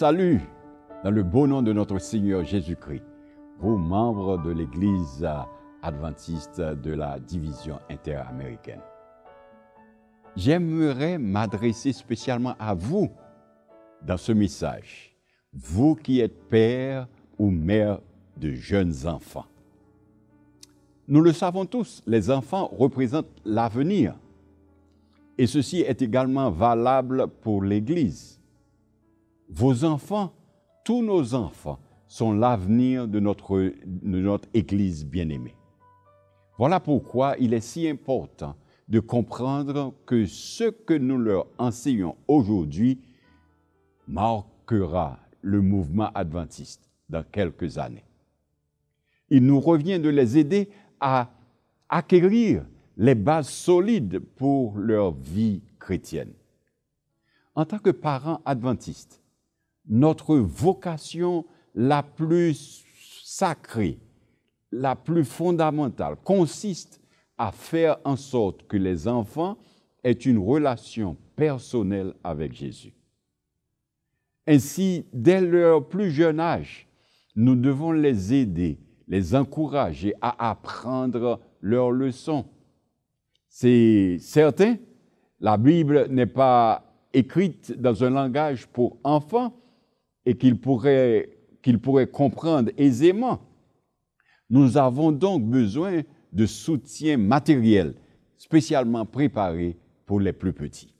Salut, dans le beau nom de notre Seigneur Jésus-Christ, vous membres de l'Église adventiste de la division interaméricaine. J'aimerais m'adresser spécialement à vous dans ce message, vous qui êtes père ou mère de jeunes enfants. Nous le savons tous, les enfants représentent l'avenir. Et ceci est également valable pour l'Église vos enfants, tous nos enfants sont l'avenir de notre, Église bien-aimée. Voilà pourquoi il est si important de comprendre que ce que nous leur enseignons aujourd'hui marquera le mouvement adventiste dans quelques années. Il nous revient de les aider à acquérir les bases solides pour leur vie chrétienne. En tant que parents adventistes, notre vocation la plus sacrée, la plus fondamentale, consiste à faire en sorte que les enfants aient une relation personnelle avec Jésus. Ainsi, dès leur plus jeune âge, nous devons les aider, les encourager à apprendre leurs leçons. C'est certain, la Bible n'est pas écrite dans un langage pour enfants, et qu'il pourrait, pourrait comprendre aisément. Nous avons donc besoin de soutien matériel spécialement préparé pour les plus petits.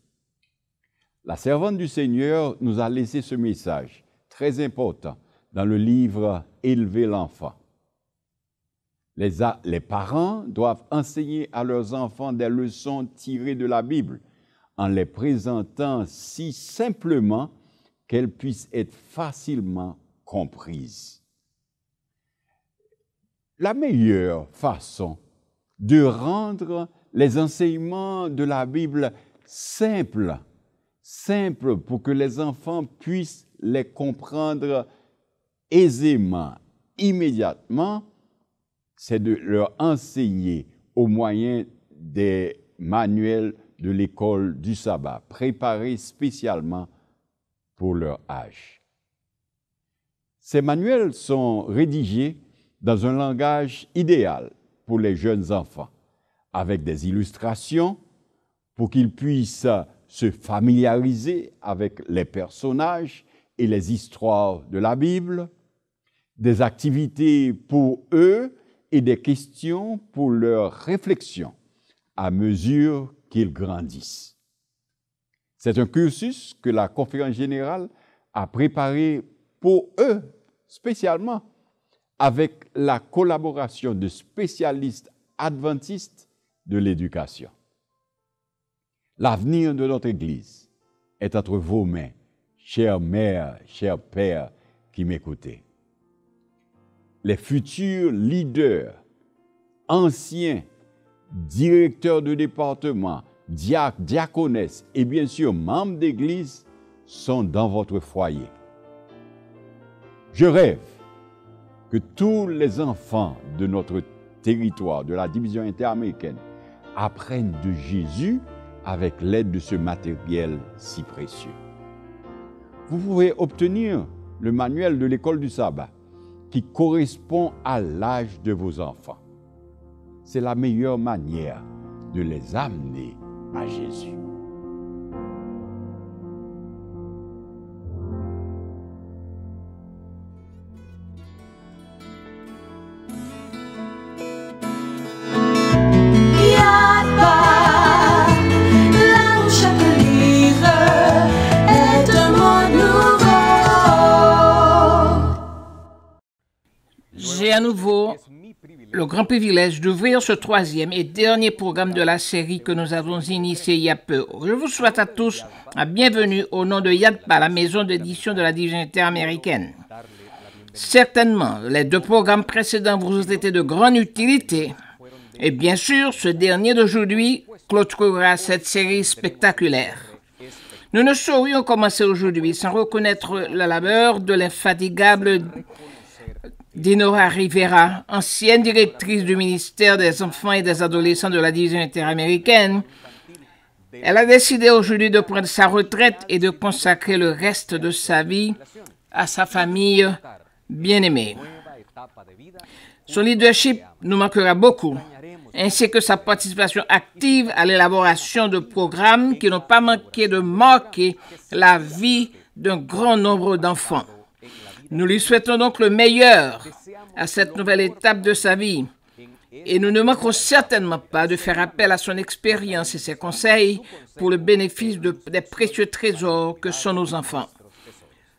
La servante du Seigneur nous a laissé ce message très important dans le livre Élever l'enfant. Les, les, parents doivent enseigner à leurs enfants des leçons tirées de la Bible en les présentant si simplement qu'elles puisse être facilement comprises. La meilleure façon de rendre les enseignements de la Bible simples, simples pour que les enfants puissent les comprendre aisément, immédiatement, c'est de leur enseigner au moyen des manuels de l'école du sabbat, préparés spécialement pour leur âge. Ces manuels sont rédigés dans un langage idéal pour les jeunes enfants, avec des illustrations pour qu'ils puissent se familiariser avec les personnages et les histoires de la Bible, des activités pour eux et des questions pour leur réflexion à mesure qu'ils grandissent. C'est un cursus que la conférence générale a préparé pour eux spécialement, avec la collaboration de spécialistes adventistes de l'éducation. L'avenir de notre Église est entre vos mains, chère mère, chers père qui m'écoutez. Les futurs leaders, anciens, directeurs de département, diacres, diaconesses et bien sûr membres d'église sont dans votre foyer. Je rêve que tous les enfants de notre territoire, de la division interaméricaine, apprennent de Jésus avec l'aide de ce matériel si précieux. Vous pouvez obtenir le manuel de l'école du sabbat qui correspond à l'âge de vos enfants. C'est la meilleure manière de les amener a Jesus. privilège d'ouvrir ce troisième et dernier programme de la série que nous avons initié il y a peu. Je vous souhaite à tous la bienvenue au nom de YADPA, la maison d'édition de la divinité américaine. Certainement, les deux programmes précédents vous ont été de grande utilité. Et bien sûr, ce dernier d'aujourd'hui clôturera cette série spectaculaire. Nous ne saurions commencer aujourd'hui sans reconnaître la labeur de l'infatigable Dinora Rivera, ancienne directrice du ministère des Enfants et des Adolescents de la Division interaméricaine, elle a décidé aujourd'hui de prendre sa retraite et de consacrer le reste de sa vie à sa famille bien-aimée. Son leadership nous manquera beaucoup, ainsi que sa participation active à l'élaboration de programmes qui n'ont pas manqué de marquer la vie d'un grand nombre d'enfants. Nous lui souhaitons donc le meilleur à cette nouvelle étape de sa vie. Et nous ne manquerons certainement pas de faire appel à son expérience et ses conseils pour le bénéfice des précieux trésors que sont nos enfants.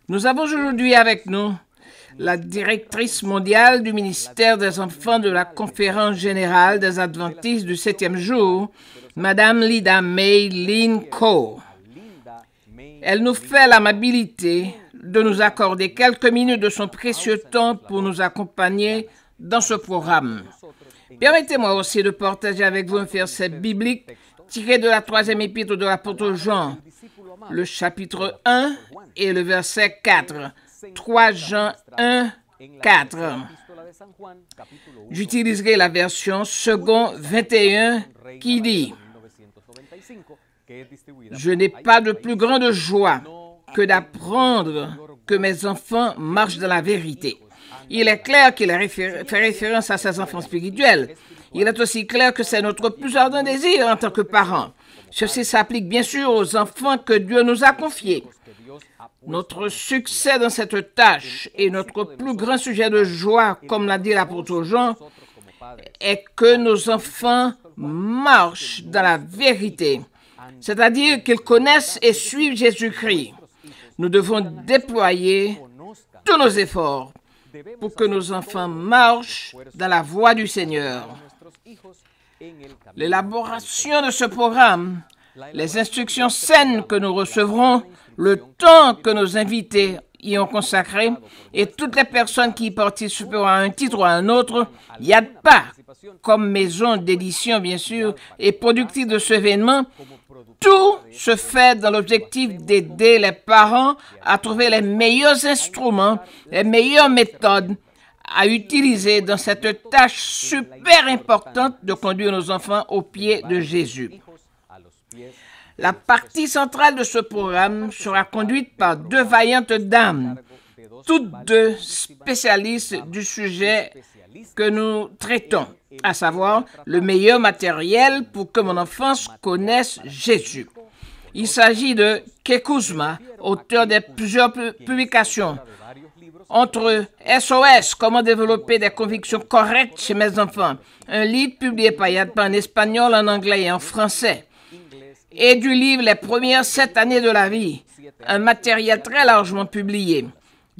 Nous avons aujourd'hui avec nous la directrice mondiale du ministère des Enfants de la Conférence générale des Adventistes du septième jour, Madame Lida May Lynn Elle nous fait l'amabilité de nous accorder quelques minutes de son précieux temps pour nous accompagner dans ce programme. Permettez-moi aussi de partager avec vous un verset biblique tiré de la troisième épître de l'apôtre Jean, le chapitre 1 et le verset 4. 3 Jean 1, 4. J'utiliserai la version second 21 qui dit Je n'ai pas de plus grande joie que d'apprendre que mes enfants marchent dans la vérité. Il est clair qu'il fait référence à ses enfants spirituels. Il est aussi clair que c'est notre plus ardent désir en tant que parents. Ceci s'applique bien sûr aux enfants que Dieu nous a confiés. Notre succès dans cette tâche et notre plus grand sujet de joie, comme l'a dit l'apôtre Jean, est que nos enfants marchent dans la vérité, c'est-à-dire qu'ils connaissent et suivent Jésus-Christ. Nous devons déployer tous nos efforts pour que nos enfants marchent dans la voie du Seigneur. L'élaboration de ce programme, les instructions saines que nous recevrons, le temps que nos invités y ont consacré et toutes les personnes qui y participeront à un titre ou à un autre, n'y il a pas comme maison d'édition bien sûr et productive de ce événement, tout se fait dans l'objectif d'aider les parents à trouver les meilleurs instruments, les meilleures méthodes à utiliser dans cette tâche super importante de conduire nos enfants aux pieds de Jésus. La partie centrale de ce programme sera conduite par deux vaillantes dames toutes deux spécialistes du sujet que nous traitons, à savoir le meilleur matériel pour que mon enfance connaisse Jésus. Il s'agit de Kekuzma, auteur de plusieurs publications, entre SOS, comment développer des convictions correctes chez mes enfants, un livre publié par Yadpa en espagnol, en anglais et en français, et du livre Les premières sept années de la vie, un matériel très largement publié.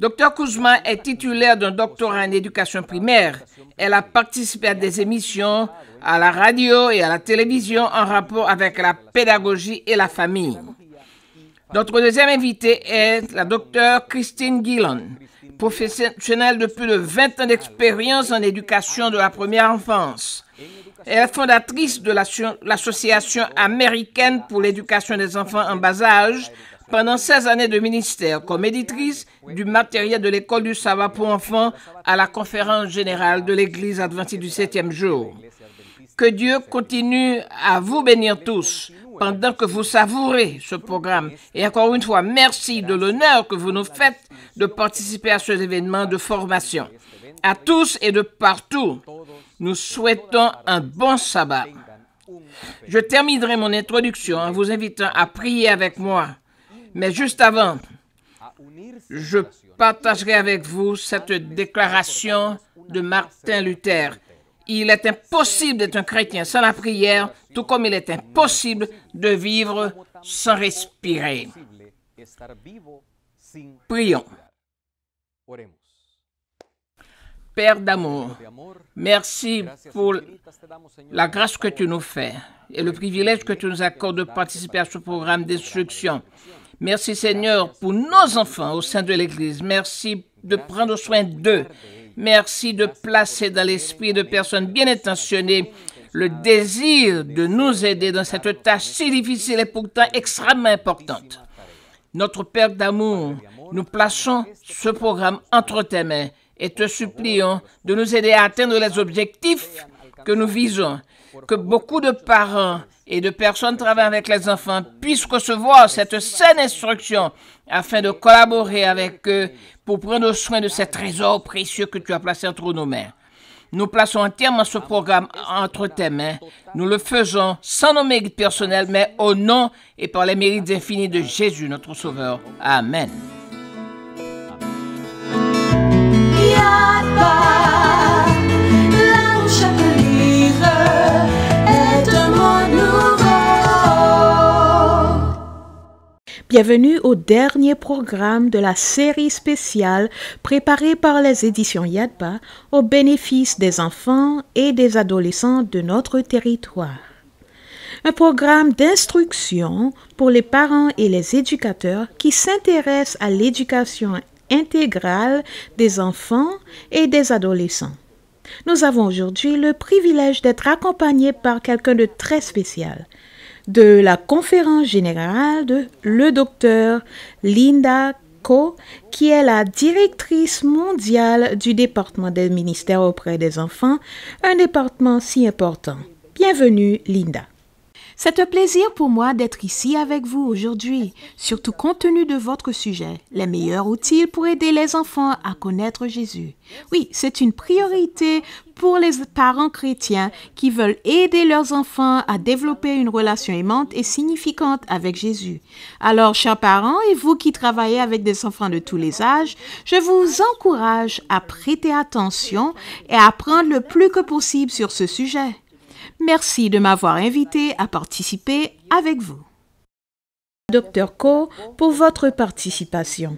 Docteur Kuzma est titulaire d'un doctorat en éducation primaire. Elle a participé à des émissions à la radio et à la télévision en rapport avec la pédagogie et la famille. Notre deuxième invitée est la docteure Christine Gillon, professionnelle de plus de 20 ans d'expérience en éducation de la première enfance. Elle est fondatrice de l'Association américaine pour l'éducation des enfants en bas âge, pendant 16 années de ministère comme éditrice du matériel de l'école du sabbat pour enfants à la conférence générale de l'Église adventiste du septième jour. Que Dieu continue à vous bénir tous pendant que vous savourez ce programme. Et encore une fois, merci de l'honneur que vous nous faites de participer à ce événement de formation. À tous et de partout, nous souhaitons un bon sabbat. Je terminerai mon introduction en vous invitant à prier avec moi mais juste avant, je partagerai avec vous cette déclaration de Martin Luther. Il est impossible d'être un chrétien sans la prière, tout comme il est impossible de vivre sans respirer. Prions. Père d'amour, merci pour la grâce que tu nous fais et le privilège que tu nous accordes de participer à ce programme d'instruction. Merci Seigneur pour nos enfants au sein de l'Église. Merci de prendre soin d'eux. Merci de placer dans l'esprit de personnes bien intentionnées le désir de nous aider dans cette tâche si difficile et pourtant extrêmement importante. Notre Père d'amour, nous plaçons ce programme entre tes mains et te supplions de nous aider à atteindre les objectifs que nous visons. Que beaucoup de parents et de personnes travaillant avec les enfants puissent recevoir cette saine instruction afin de collaborer avec eux pour prendre soin de ces trésors précieux que tu as placé entre nos mains. Nous plaçons entièrement ce programme entre tes mains. Nous le faisons sans nos mérites personnels, mais au nom et par les mérites infinis de Jésus, notre Sauveur. Amen. Bienvenue au dernier programme de la série spéciale préparée par les éditions Yadba au bénéfice des enfants et des adolescents de notre territoire. Un programme d'instruction pour les parents et les éducateurs qui s'intéressent à l'éducation intégrale des enfants et des adolescents. Nous avons aujourd'hui le privilège d'être accompagnés par quelqu'un de très spécial, de la conférence générale de le docteur Linda Co, qui est la directrice mondiale du département des ministères auprès des enfants, un département si important. Bienvenue, Linda. C'est un plaisir pour moi d'être ici avec vous aujourd'hui, surtout compte tenu de votre sujet, les meilleurs outils pour aider les enfants à connaître Jésus. Oui, c'est une priorité pour les parents chrétiens qui veulent aider leurs enfants à développer une relation aimante et significante avec Jésus. Alors, chers parents et vous qui travaillez avec des enfants de tous les âges, je vous encourage à prêter attention et à apprendre le plus que possible sur ce sujet. Merci de m'avoir invité à participer avec vous. Docteur Co, pour votre participation.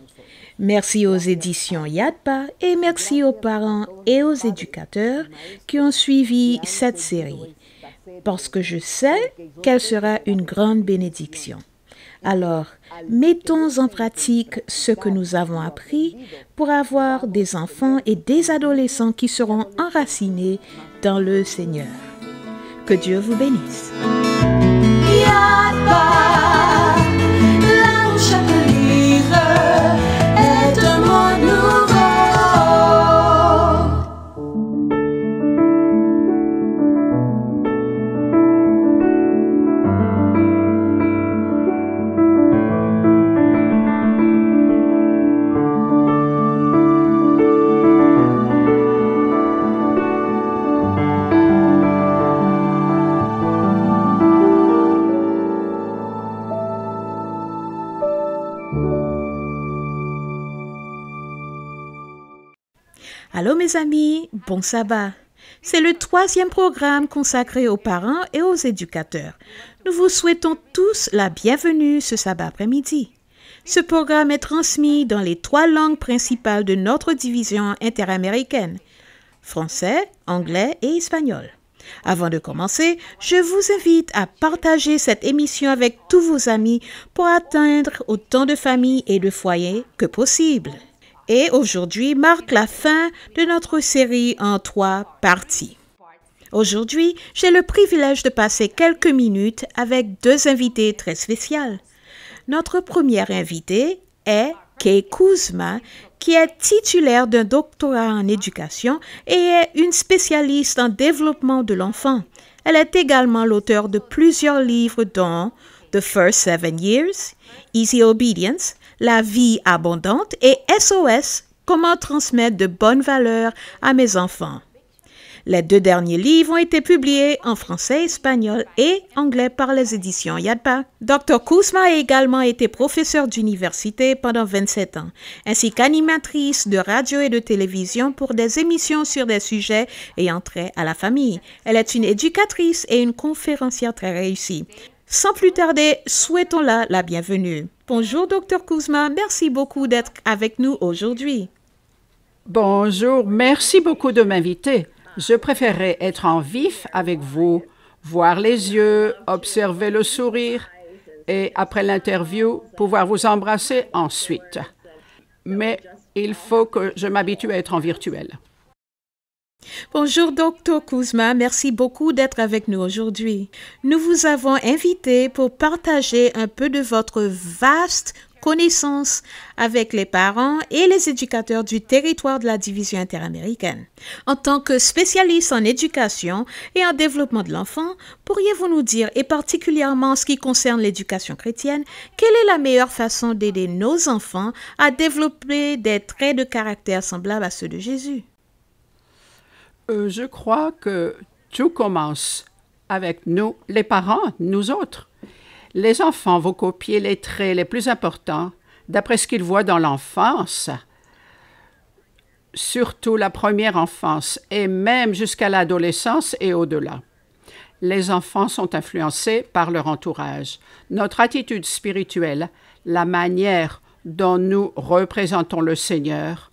Merci aux éditions YADPA et merci aux parents et aux éducateurs qui ont suivi cette série, parce que je sais qu'elle sera une grande bénédiction. Alors, mettons en pratique ce que nous avons appris pour avoir des enfants et des adolescents qui seront enracinés dans le Seigneur. Que Dieu vous bénisse. Mes amis, bon sabbat. C'est le troisième programme consacré aux parents et aux éducateurs. Nous vous souhaitons tous la bienvenue ce sabbat après-midi. Ce programme est transmis dans les trois langues principales de notre division interaméricaine, français, anglais et espagnol. Avant de commencer, je vous invite à partager cette émission avec tous vos amis pour atteindre autant de familles et de foyers que possible et aujourd'hui marque la fin de notre série en trois parties. Aujourd'hui, j'ai le privilège de passer quelques minutes avec deux invités très spéciales. Notre première invitée est Kay Kuzma, qui est titulaire d'un doctorat en éducation et est une spécialiste en développement de l'enfant. Elle est également l'auteur de plusieurs livres dont The First Seven Years, Easy Obedience, la vie abondante et SOS, comment transmettre de bonnes valeurs à mes enfants. Les deux derniers livres ont été publiés en français, espagnol et anglais par les éditions Yadpa. Dr. Kousma a également été professeur d'université pendant 27 ans, ainsi qu'animatrice de radio et de télévision pour des émissions sur des sujets ayant trait à la famille. Elle est une éducatrice et une conférencière très réussie. Sans plus tarder, souhaitons-la la bienvenue. Bonjour, docteur Kuzma. Merci beaucoup d'être avec nous aujourd'hui. Bonjour. Merci beaucoup de m'inviter. Je préférerais être en vif avec vous, voir les yeux, observer le sourire et après l'interview, pouvoir vous embrasser ensuite. Mais il faut que je m'habitue à être en virtuel. Bonjour Dr Kuzma, merci beaucoup d'être avec nous aujourd'hui. Nous vous avons invité pour partager un peu de votre vaste connaissance avec les parents et les éducateurs du territoire de la division interaméricaine. En tant que spécialiste en éducation et en développement de l'enfant, pourriez-vous nous dire, et particulièrement en ce qui concerne l'éducation chrétienne, quelle est la meilleure façon d'aider nos enfants à développer des traits de caractère semblables à ceux de Jésus euh, je crois que tout commence avec nous, les parents, nous autres. Les enfants vont copier les traits les plus importants d'après ce qu'ils voient dans l'enfance, surtout la première enfance et même jusqu'à l'adolescence et au-delà. Les enfants sont influencés par leur entourage, notre attitude spirituelle, la manière dont nous représentons le Seigneur,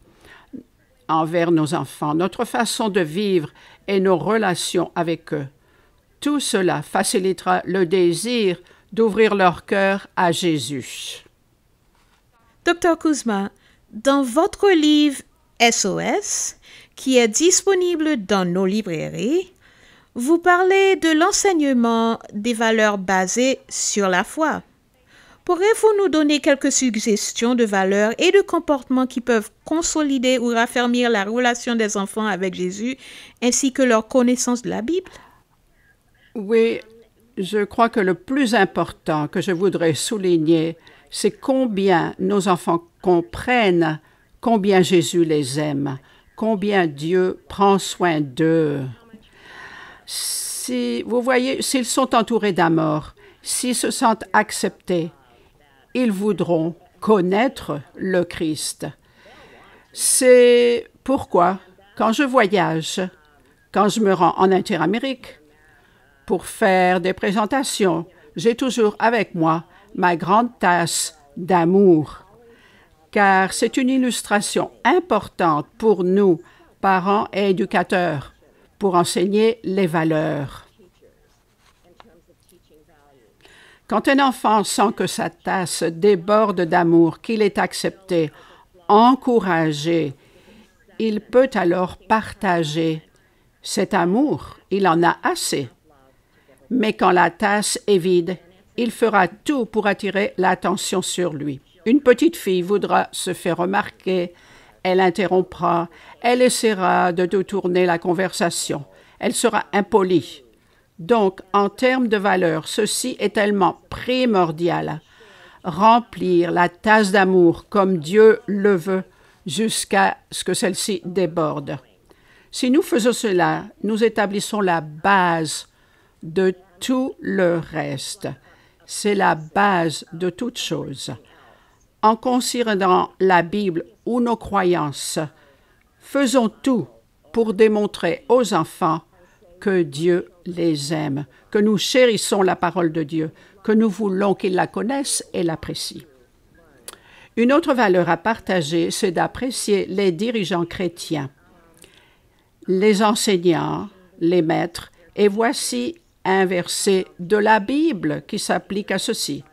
envers nos enfants, notre façon de vivre et nos relations avec eux. Tout cela facilitera le désir d'ouvrir leur cœur à Jésus. Docteur Kuzma, dans votre livre SOS, qui est disponible dans nos librairies, vous parlez de l'enseignement des valeurs basées sur la foi. Pourrez-vous nous donner quelques suggestions de valeurs et de comportements qui peuvent consolider ou raffermir la relation des enfants avec Jésus ainsi que leur connaissance de la Bible Oui, je crois que le plus important que je voudrais souligner, c'est combien nos enfants comprennent combien Jésus les aime, combien Dieu prend soin d'eux. Si, vous voyez, s'ils sont entourés d'amour, s'ils se sentent acceptés, ils voudront connaître le Christ. C'est pourquoi, quand je voyage, quand je me rends en Interamérique pour faire des présentations, j'ai toujours avec moi ma grande tasse d'amour, car c'est une illustration importante pour nous, parents et éducateurs, pour enseigner les valeurs. Quand un enfant sent que sa tasse déborde d'amour, qu'il est accepté, encouragé, il peut alors partager cet amour. Il en a assez. Mais quand la tasse est vide, il fera tout pour attirer l'attention sur lui. Une petite fille voudra se faire remarquer, elle interrompra, elle essaiera de détourner la conversation, elle sera impolie. Donc, en termes de valeur, ceci est tellement primordial. Remplir la tasse d'amour comme Dieu le veut jusqu'à ce que celle-ci déborde. Si nous faisons cela, nous établissons la base de tout le reste. C'est la base de toute chose. En considérant la Bible ou nos croyances, faisons tout pour démontrer aux enfants que Dieu les aime, que nous chérissons la parole de Dieu, que nous voulons qu'ils la connaissent et l'apprécient. Une autre valeur à partager, c'est d'apprécier les dirigeants chrétiens, les enseignants, les maîtres, et voici un verset de la Bible qui s'applique à ceci.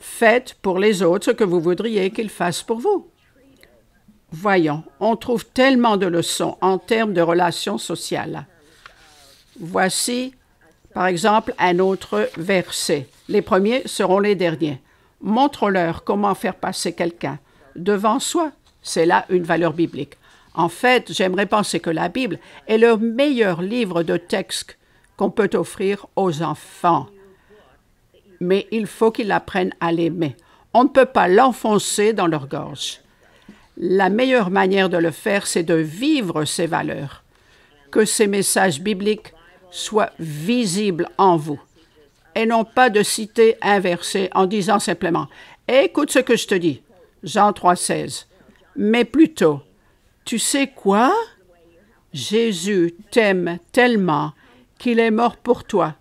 Faites pour les autres ce que vous voudriez qu'ils fassent pour vous. Voyons, on trouve tellement de leçons en termes de relations sociales. Voici, par exemple, un autre verset. Les premiers seront les derniers. Montre-leur comment faire passer quelqu'un devant soi. C'est là une valeur biblique. En fait, j'aimerais penser que la Bible est le meilleur livre de texte qu'on peut offrir aux enfants. Mais il faut qu'ils apprennent à l'aimer. On ne peut pas l'enfoncer dans leur gorge. La meilleure manière de le faire, c'est de vivre ces valeurs. Que ces messages bibliques soit visible en vous et non pas de citer un verset en disant simplement Écoute ce que je te dis, Jean 3,16. Mais plutôt, tu sais quoi Jésus t'aime tellement qu'il est mort pour toi.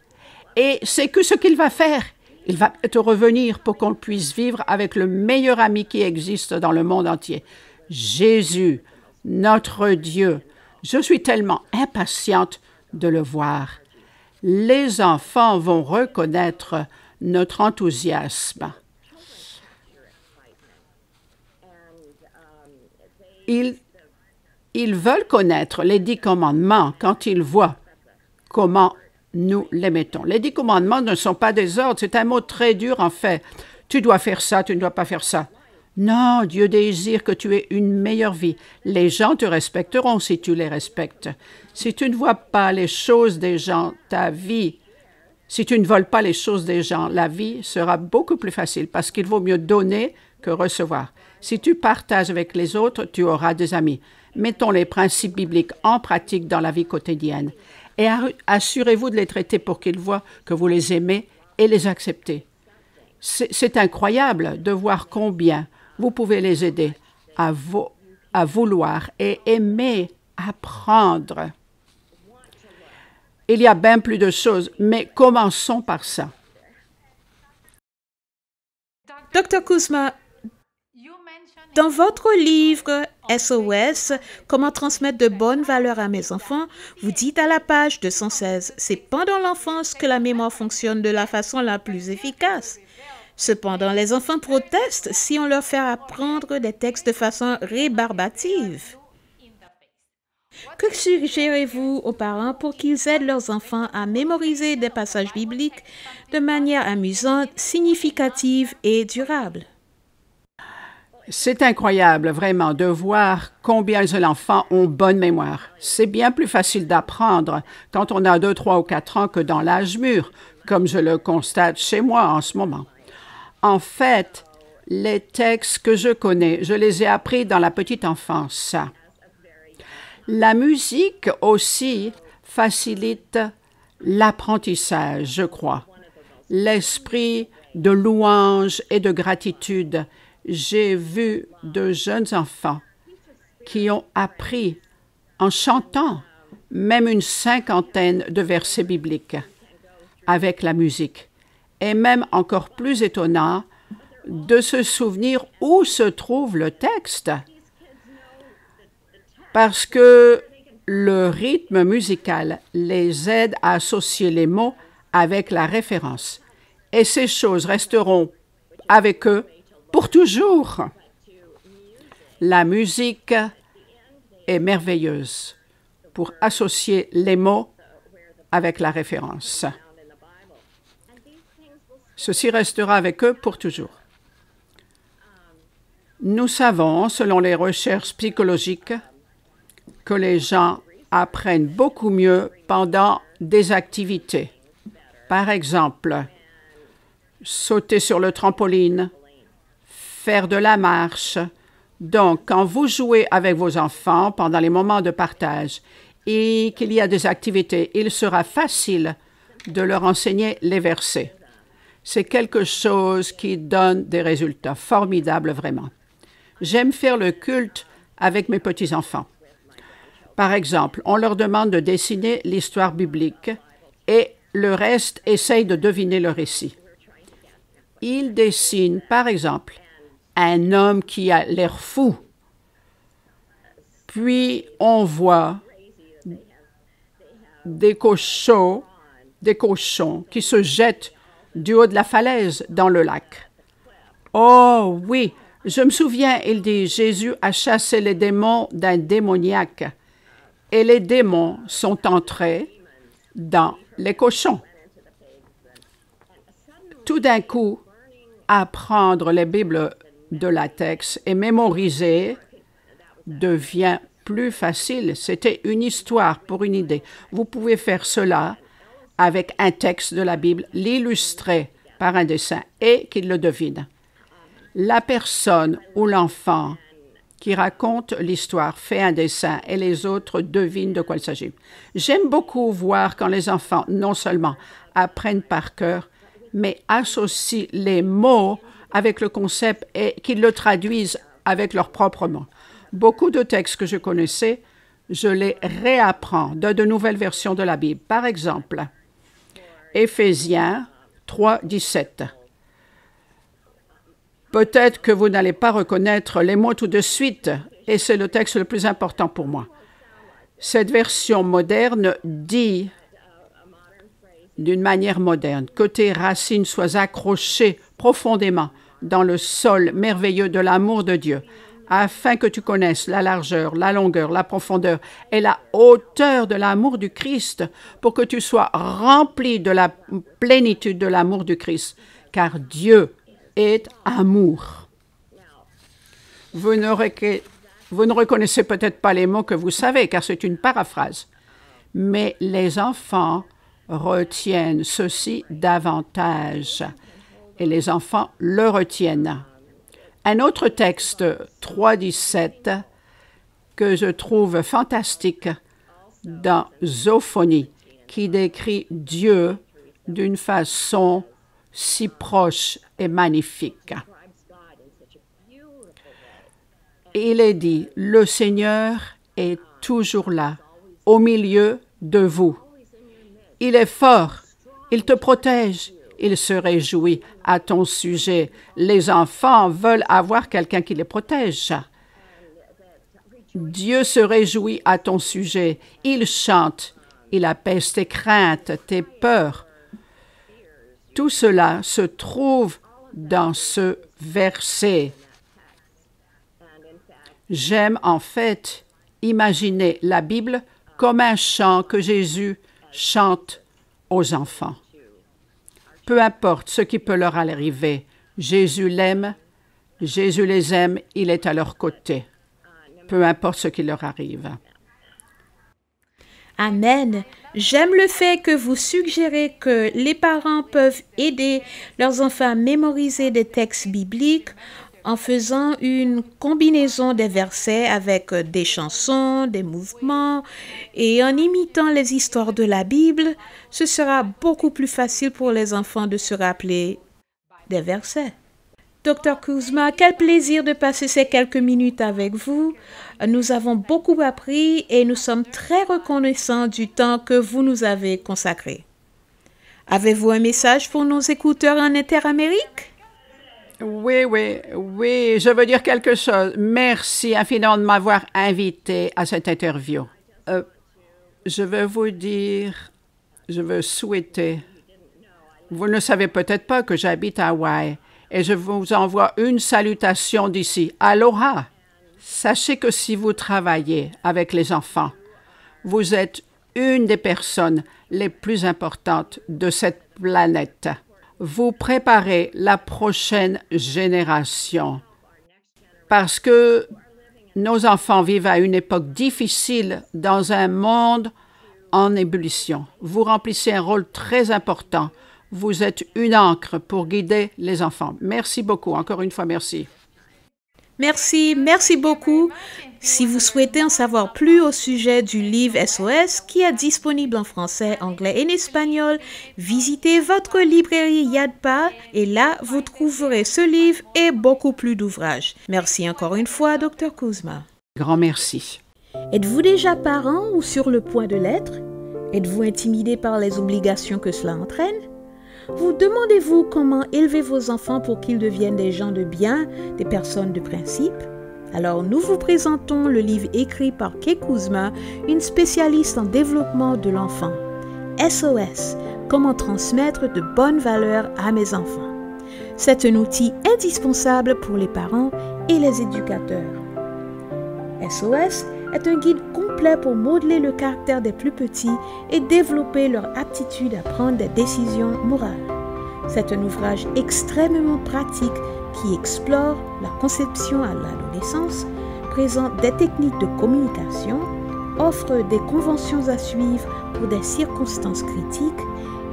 Et c'est que ce qu'il va faire. Il va te revenir pour qu'on puisse vivre avec le meilleur ami qui existe dans le monde entier. Jésus, notre Dieu. Je suis tellement impatiente de le voir. Les enfants vont reconnaître notre enthousiasme. Ils, ils veulent connaître les dix commandements quand ils voient comment nous les mettons. Les dix commandements ne sont pas des ordres, c'est un mot très dur en fait. Tu dois faire ça, tu ne dois pas faire ça. Non, Dieu désire que tu aies une meilleure vie. Les gens te respecteront si tu les respectes. Si tu ne vois pas les choses des gens, ta vie, si tu ne voles pas les choses des gens, la vie sera beaucoup plus facile parce qu'il vaut mieux donner que recevoir. Si tu partages avec les autres, tu auras des amis. Mettons les principes bibliques en pratique dans la vie quotidienne et assurez-vous de les traiter pour qu'ils voient que vous les aimez et les acceptez. C'est incroyable de voir combien vous pouvez les aider à, vouloir et aimer apprendre. Il y a bien plus de choses, mais commençons par ça. Docteur Kuzma, dans votre livre SOS, Comment transmettre de bonnes valeurs à mes enfants, vous dites à la page 216, c'est pendant l'enfance que la mémoire fonctionne de la façon la plus efficace. Cependant, les enfants protestent si on leur fait apprendre des textes de façon rébarbative. Que suggérez-vous aux parents pour qu'ils aident leurs enfants à mémoriser des passages bibliques de manière amusante, significative et durable? C'est incroyable, vraiment, de voir combien les enfants ont bonne mémoire. C'est bien plus facile d'apprendre quand on a deux, trois ou quatre ans que dans l'âge mûr, comme je le constate chez moi en ce moment. En fait, les textes que je connais, je les ai appris dans la petite enfance. La musique aussi facilite l'apprentissage, je crois. L'esprit de louange et de gratitude. J'ai vu de jeunes enfants qui ont appris en chantant même une cinquantaine de versets bibliques avec la musique et même encore plus étonnant de se souvenir où se trouve le texte, parce que le rythme musical les aide à associer les mots avec la référence. Et ces choses resteront avec eux pour toujours. La musique est merveilleuse pour associer les mots avec la référence. Ceci restera avec eux pour toujours. Nous savons, selon les recherches psychologiques, que les gens apprennent beaucoup mieux pendant des activités. Par exemple, sauter sur le trampoline, faire de la marche. Donc, quand vous jouez avec vos enfants pendant les moments de partage et qu'il y a des activités, il sera facile de leur enseigner les versets. C'est quelque chose qui donne des résultats formidables vraiment. J'aime faire le culte avec mes petits-enfants. Par exemple, on leur demande de dessiner l'histoire biblique et le reste essaye de deviner le récit. Ils dessinent, par exemple, un homme qui a l'air fou. Puis on voit des cochons, des cochons qui se jettent du haut de la falaise dans le lac. Oh oui, je me souviens, il dit, Jésus a chassé les démons d'un démoniaque et les démons sont entrés dans les cochons. Tout d'un coup, apprendre les Bibles de latex et mémoriser devient plus facile. C'était une histoire pour une idée. Vous pouvez faire cela avec un texte de la Bible, l'illustrer par un dessin et qu'il le devine. La personne ou l'enfant qui raconte l'histoire fait un dessin et les autres devinent de quoi il s'agit. J'aime beaucoup voir quand les enfants non seulement apprennent par cœur, mais associent les mots avec le concept et qu'ils le traduisent avec leurs propres mots. Beaucoup de textes que je connaissais, je les réapprends dans de nouvelles versions de la Bible. Par exemple, Ephésiens 3, 17. Peut-être que vous n'allez pas reconnaître les mots tout de suite, et c'est le texte le plus important pour moi. Cette version moderne dit d'une manière moderne que tes racines soient accrochées profondément dans le sol merveilleux de l'amour de Dieu, afin que tu connaisses la largeur, la longueur, la profondeur et la hauteur de l'amour du Christ, pour que tu sois rempli de la plénitude de l'amour du Christ, car Dieu est amour. Vous ne, vous ne reconnaissez peut-être pas les mots que vous savez, car c'est une paraphrase, mais les enfants retiennent ceci davantage, et les enfants le retiennent. Un autre texte, 3.17, que je trouve fantastique dans Zophonie, qui décrit Dieu d'une façon si proche et magnifique. Il est dit, le Seigneur est toujours là, au milieu de vous. Il est fort, il te protège, il se réjouit à ton sujet. Les enfants veulent avoir quelqu'un qui les protège. Dieu se réjouit à ton sujet. Il chante. Il apaise tes craintes, tes peurs. Tout cela se trouve dans ce verset. J'aime en fait imaginer la Bible comme un chant que Jésus chante aux enfants. Peu importe ce qui peut leur arriver, Jésus l'aime, Jésus les aime, il est à leur côté, peu importe ce qui leur arrive. Amen. J'aime le fait que vous suggérez que les parents peuvent aider leurs enfants à mémoriser des textes bibliques en faisant une combinaison des versets avec des chansons, des mouvements et en imitant les histoires de la Bible, ce sera beaucoup plus facile pour les enfants de se rappeler des versets. Docteur Kuzma, quel plaisir de passer ces quelques minutes avec vous. Nous avons beaucoup appris et nous sommes très reconnaissants du temps que vous nous avez consacré. Avez-vous un message pour nos écouteurs en Amérique? oui, oui, oui, je veux dire quelque chose. Merci infiniment de m'avoir invité à cette interview. Euh, je veux vous dire, je veux souhaiter, vous ne savez peut-être pas que j'habite à Hawaï et je vous envoie une salutation d'ici. Aloha! Sachez que si vous travaillez avec les enfants, vous êtes une des personnes les plus importantes de cette planète vous préparez la prochaine génération parce que nos enfants vivent à une époque difficile dans un monde en ébullition. Vous remplissez un rôle très important. Vous êtes une encre pour guider les enfants. Merci beaucoup. Encore une fois, merci. Merci, merci beaucoup. Si vous souhaitez en savoir plus au sujet du livre SOS qui est disponible en français, anglais et en espagnol, visitez votre librairie Yadpa et là vous trouverez ce livre et beaucoup plus d'ouvrages. Merci encore une fois, Dr Kuzma. Grand merci. Êtes-vous déjà parent ou sur le point de l'être Êtes-vous intimidé par les obligations que cela entraîne Vous demandez-vous comment élever vos enfants pour qu'ils deviennent des gens de bien, des personnes de principe alors nous vous présentons le livre écrit par Kay Kuzma, une spécialiste en développement de l'enfant. SOS, comment transmettre de bonnes valeurs à mes enfants. C'est un outil indispensable pour les parents et les éducateurs. SOS est un guide complet pour modeler le caractère des plus petits et développer leur aptitude à prendre des décisions morales. C'est un ouvrage extrêmement pratique qui explore la conception à l'adolescence, présente des techniques de communication, offre des conventions à suivre pour des circonstances critiques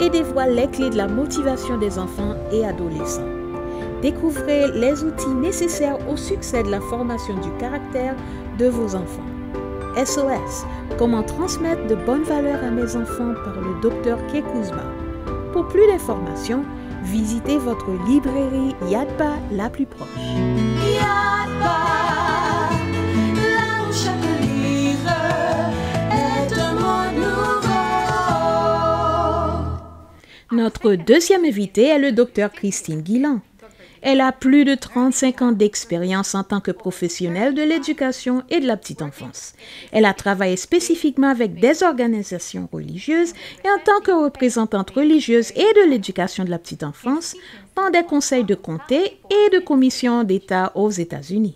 et dévoile les clés de la motivation des enfants et adolescents. Découvrez les outils nécessaires au succès de la formation du caractère de vos enfants. SOS, comment transmettre de bonnes valeurs à mes enfants par le docteur Kekuzma. Pour plus d'informations, visitez votre librairie Yadba la plus proche. Notre deuxième invité est le docteur Christine Guilland. Elle a plus de 35 ans d'expérience en tant que professionnelle de l'éducation et de la petite enfance. Elle a travaillé spécifiquement avec des organisations religieuses et en tant que représentante religieuse et de l'éducation de la petite enfance dans des conseils de comté et de commissions d'État aux États-Unis.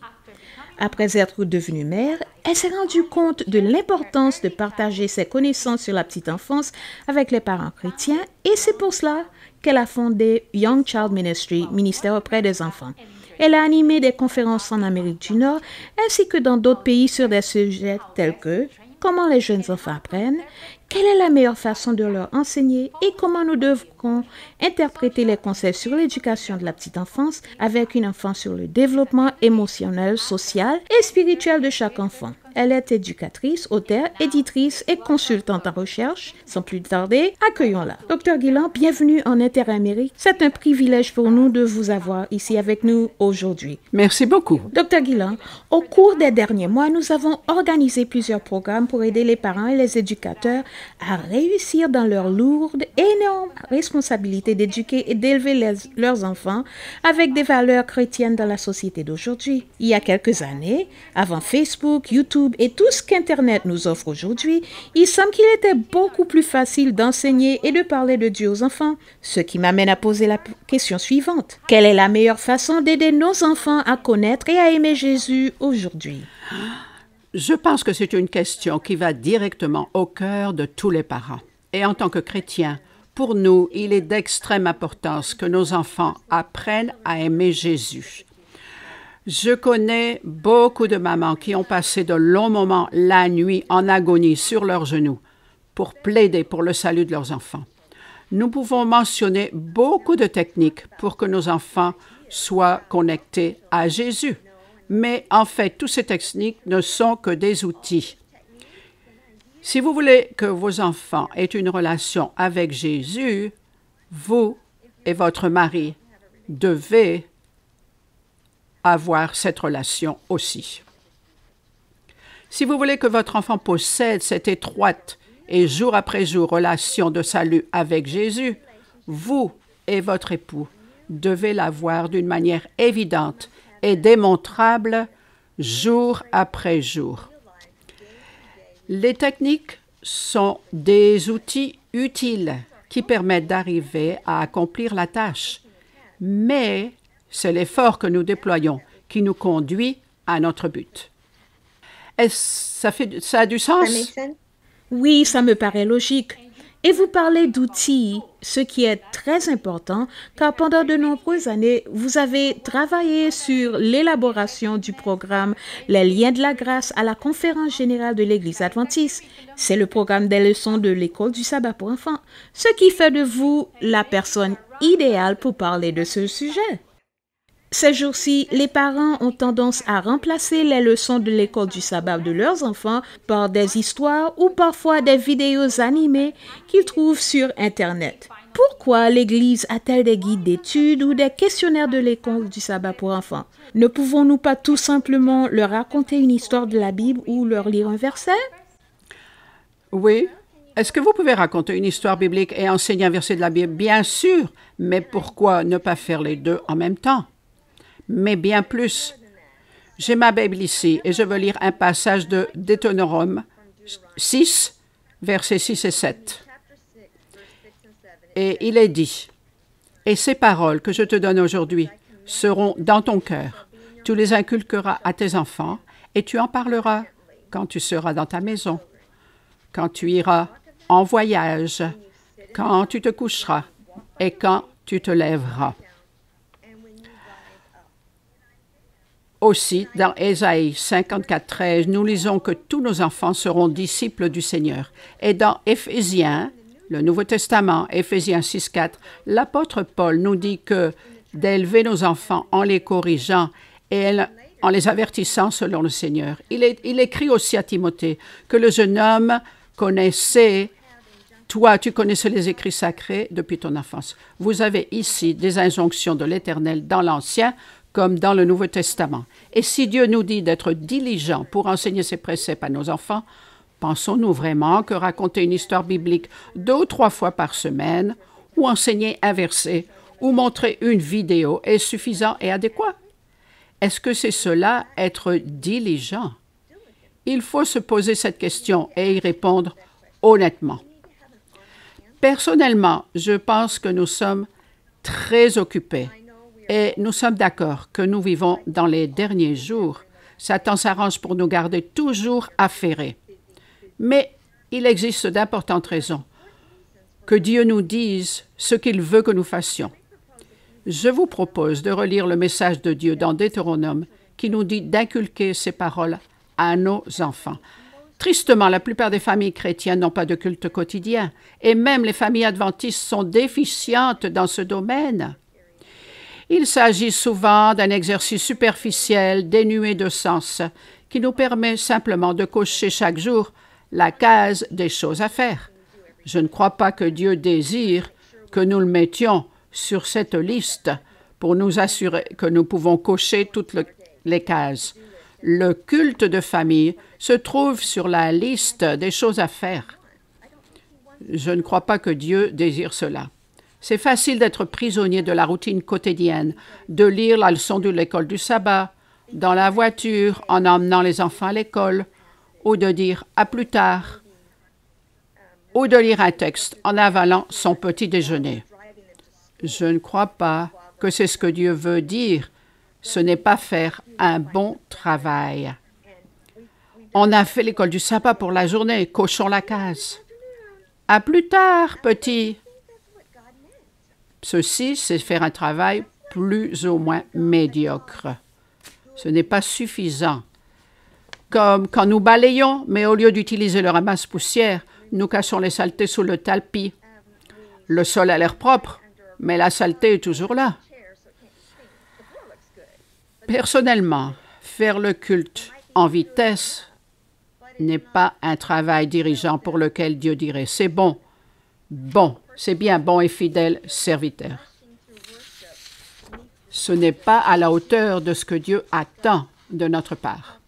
Après être devenue mère, elle s'est rendue compte de l'importance de partager ses connaissances sur la petite enfance avec les parents chrétiens et c'est pour cela elle a fondé Young Child Ministry, ministère auprès des enfants. Elle a animé des conférences en Amérique du Nord ainsi que dans d'autres pays sur des sujets tels que comment les jeunes enfants apprennent, quelle est la meilleure façon de leur enseigner et comment nous devrons interpréter les conseils sur l'éducation de la petite enfance avec une enfance sur le développement émotionnel, social et spirituel de chaque enfant. Elle est éducatrice, auteure, éditrice et consultante en recherche. Sans plus tarder, accueillons-la. Docteur Guilan, bienvenue en Amérique. C'est un privilège pour nous de vous avoir ici avec nous aujourd'hui. Merci beaucoup. Docteur Guilan, au cours des derniers mois, nous avons organisé plusieurs programmes pour aider les parents et les éducateurs à réussir dans leur lourde, énorme responsabilité d'éduquer et d'élever leurs enfants avec des valeurs chrétiennes dans la société d'aujourd'hui. Il y a quelques années, avant Facebook, YouTube, et tout ce qu'Internet nous offre aujourd'hui, il semble qu'il était beaucoup plus facile d'enseigner et de parler de Dieu aux enfants. Ce qui m'amène à poser la question suivante. Quelle est la meilleure façon d'aider nos enfants à connaître et à aimer Jésus aujourd'hui? Je pense que c'est une question qui va directement au cœur de tous les parents. Et en tant que chrétien, pour nous, il est d'extrême importance que nos enfants apprennent à aimer Jésus. Je connais beaucoup de mamans qui ont passé de longs moments la nuit en agonie sur leurs genoux pour plaider pour le salut de leurs enfants. Nous pouvons mentionner beaucoup de techniques pour que nos enfants soient connectés à Jésus. Mais en fait, toutes ces techniques ne sont que des outils. Si vous voulez que vos enfants aient une relation avec Jésus, vous et votre mari devez avoir cette relation aussi. Si vous voulez que votre enfant possède cette étroite et jour après jour relation de salut avec Jésus, vous et votre époux devez l'avoir d'une manière évidente et démontrable jour après jour. Les techniques sont des outils utiles qui permettent d'arriver à accomplir la tâche, mais c'est l'effort que nous déployons qui nous conduit à notre but. Est-ce ça, fait, ça a du sens? Oui, ça me paraît logique. Et vous parlez d'outils, ce qui est très important, car pendant de nombreuses années, vous avez travaillé sur l'élaboration du programme Les liens de la grâce à la conférence générale de l'Église adventiste. C'est le programme des leçons de l'école du sabbat pour enfants, ce qui fait de vous la personne idéale pour parler de ce sujet. Ces jours-ci, les parents ont tendance à remplacer les leçons de l'école du sabbat de leurs enfants par des histoires ou parfois des vidéos animées qu'ils trouvent sur Internet. Pourquoi l'Église a-t-elle des guides d'études ou des questionnaires de l'école du sabbat pour enfants Ne pouvons-nous pas tout simplement leur raconter une histoire de la Bible ou leur lire un verset Oui. Est-ce que vous pouvez raconter une histoire biblique et enseigner un verset de la Bible Bien sûr, mais pourquoi ne pas faire les deux en même temps mais bien plus. J'ai ma Bible ici et je veux lire un passage de Deutéronome 6, versets 6 et 7. Et il est dit, Et ces paroles que je te donne aujourd'hui seront dans ton cœur. Tu les inculqueras à tes enfants et tu en parleras quand tu seras dans ta maison, quand tu iras en voyage, quand tu te coucheras et quand tu te lèveras. Aussi, dans Ésaïe 54, 13, nous lisons que tous nos enfants seront disciples du Seigneur. Et dans Éphésiens, le Nouveau Testament, Éphésiens 6, 4, l'apôtre Paul nous dit que d'élever nos enfants en les corrigeant et en les avertissant selon le Seigneur. Il, il écrit aussi à Timothée que le jeune homme connaissait toi, tu connaissais les écrits sacrés depuis ton enfance. Vous avez ici des injonctions de l'Éternel dans l'Ancien comme dans le Nouveau Testament. Et si Dieu nous dit d'être diligents pour enseigner ses préceptes à nos enfants, pensons-nous vraiment que raconter une histoire biblique deux ou trois fois par semaine, ou enseigner un verset, ou montrer une vidéo est suffisant et adéquat? Est-ce que c'est cela, être diligent? Il faut se poser cette question et y répondre honnêtement. Personnellement, je pense que nous sommes très occupés et nous sommes d'accord que nous vivons dans les derniers jours. Satan s'arrange pour nous garder toujours affairés. Mais il existe d'importantes raisons que Dieu nous dise ce qu'il veut que nous fassions. Je vous propose de relire le message de Dieu dans Deutéronome qui nous dit d'inculquer ses paroles à nos enfants. Tristement, la plupart des familles chrétiennes n'ont pas de culte quotidien et même les familles adventistes sont déficientes dans ce domaine. Il s'agit souvent d'un exercice superficiel, dénué de sens, qui nous permet simplement de cocher chaque jour la case des choses à faire. Je ne crois pas que Dieu désire que nous le mettions sur cette liste pour nous assurer que nous pouvons cocher toutes les cases. Le culte de famille se trouve sur la liste des choses à faire. Je ne crois pas que Dieu désire cela. C'est facile d'être prisonnier de la routine quotidienne, de lire la leçon de l'école du sabbat, dans la voiture, en emmenant les enfants à l'école, ou de dire à plus tard, ou de lire un texte en avalant son petit déjeuner. Je ne crois pas que c'est ce que Dieu veut dire. Ce n'est pas faire un bon travail. On a fait l'école du sabbat pour la journée, cochons la case. À plus tard, petit. Ceci, c'est faire un travail plus ou moins médiocre. Ce n'est pas suffisant. Comme quand nous balayons, mais au lieu d'utiliser le ramasse-poussière, nous cassons les saletés sous le tapis. Le sol a l'air propre, mais la saleté est toujours là. Personnellement, faire le culte en vitesse n'est pas un travail dirigeant pour lequel Dieu dirait c'est bon, bon, c'est bien bon et fidèle serviteur. Ce n'est pas à la hauteur de ce que Dieu attend de notre part.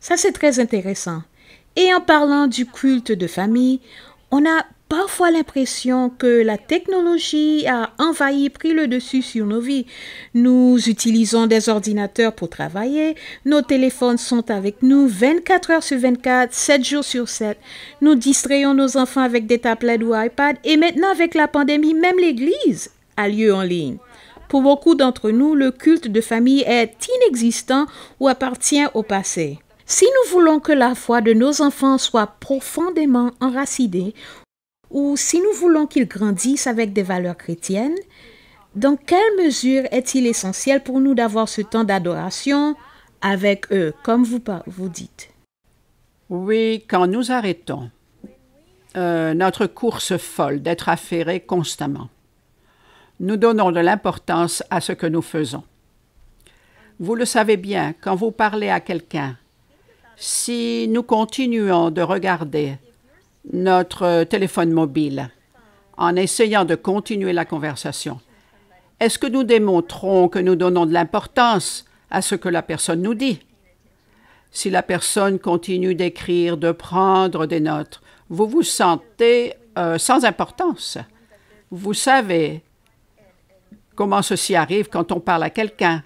Ça, c'est très intéressant. Et en parlant du culte de famille, on a parfois l'impression que la technologie a envahi pris le dessus sur nos vies. Nous utilisons des ordinateurs pour travailler, nos téléphones sont avec nous 24 heures sur 24, 7 jours sur 7. Nous distrayons nos enfants avec des tablettes ou iPads et maintenant avec la pandémie, même l'Église a lieu en ligne. Pour beaucoup d'entre nous, le culte de famille est inexistant ou appartient au passé. Si nous voulons que la foi de nos enfants soit profondément enracinée, ou si nous voulons qu'ils grandissent avec des valeurs chrétiennes, dans quelle mesure est-il essentiel pour nous d'avoir ce temps d'adoration avec eux, comme vous, vous dites Oui, quand nous arrêtons euh, notre course folle d'être affairés constamment, nous donnons de l'importance à ce que nous faisons. Vous le savez bien, quand vous parlez à quelqu'un, si nous continuons de regarder notre euh, téléphone mobile en essayant de continuer la conversation. Est-ce que nous démontrons que nous donnons de l'importance à ce que la personne nous dit? Si la personne continue d'écrire, de prendre des notes, vous vous sentez euh, sans importance. Vous savez comment ceci arrive quand on parle à quelqu'un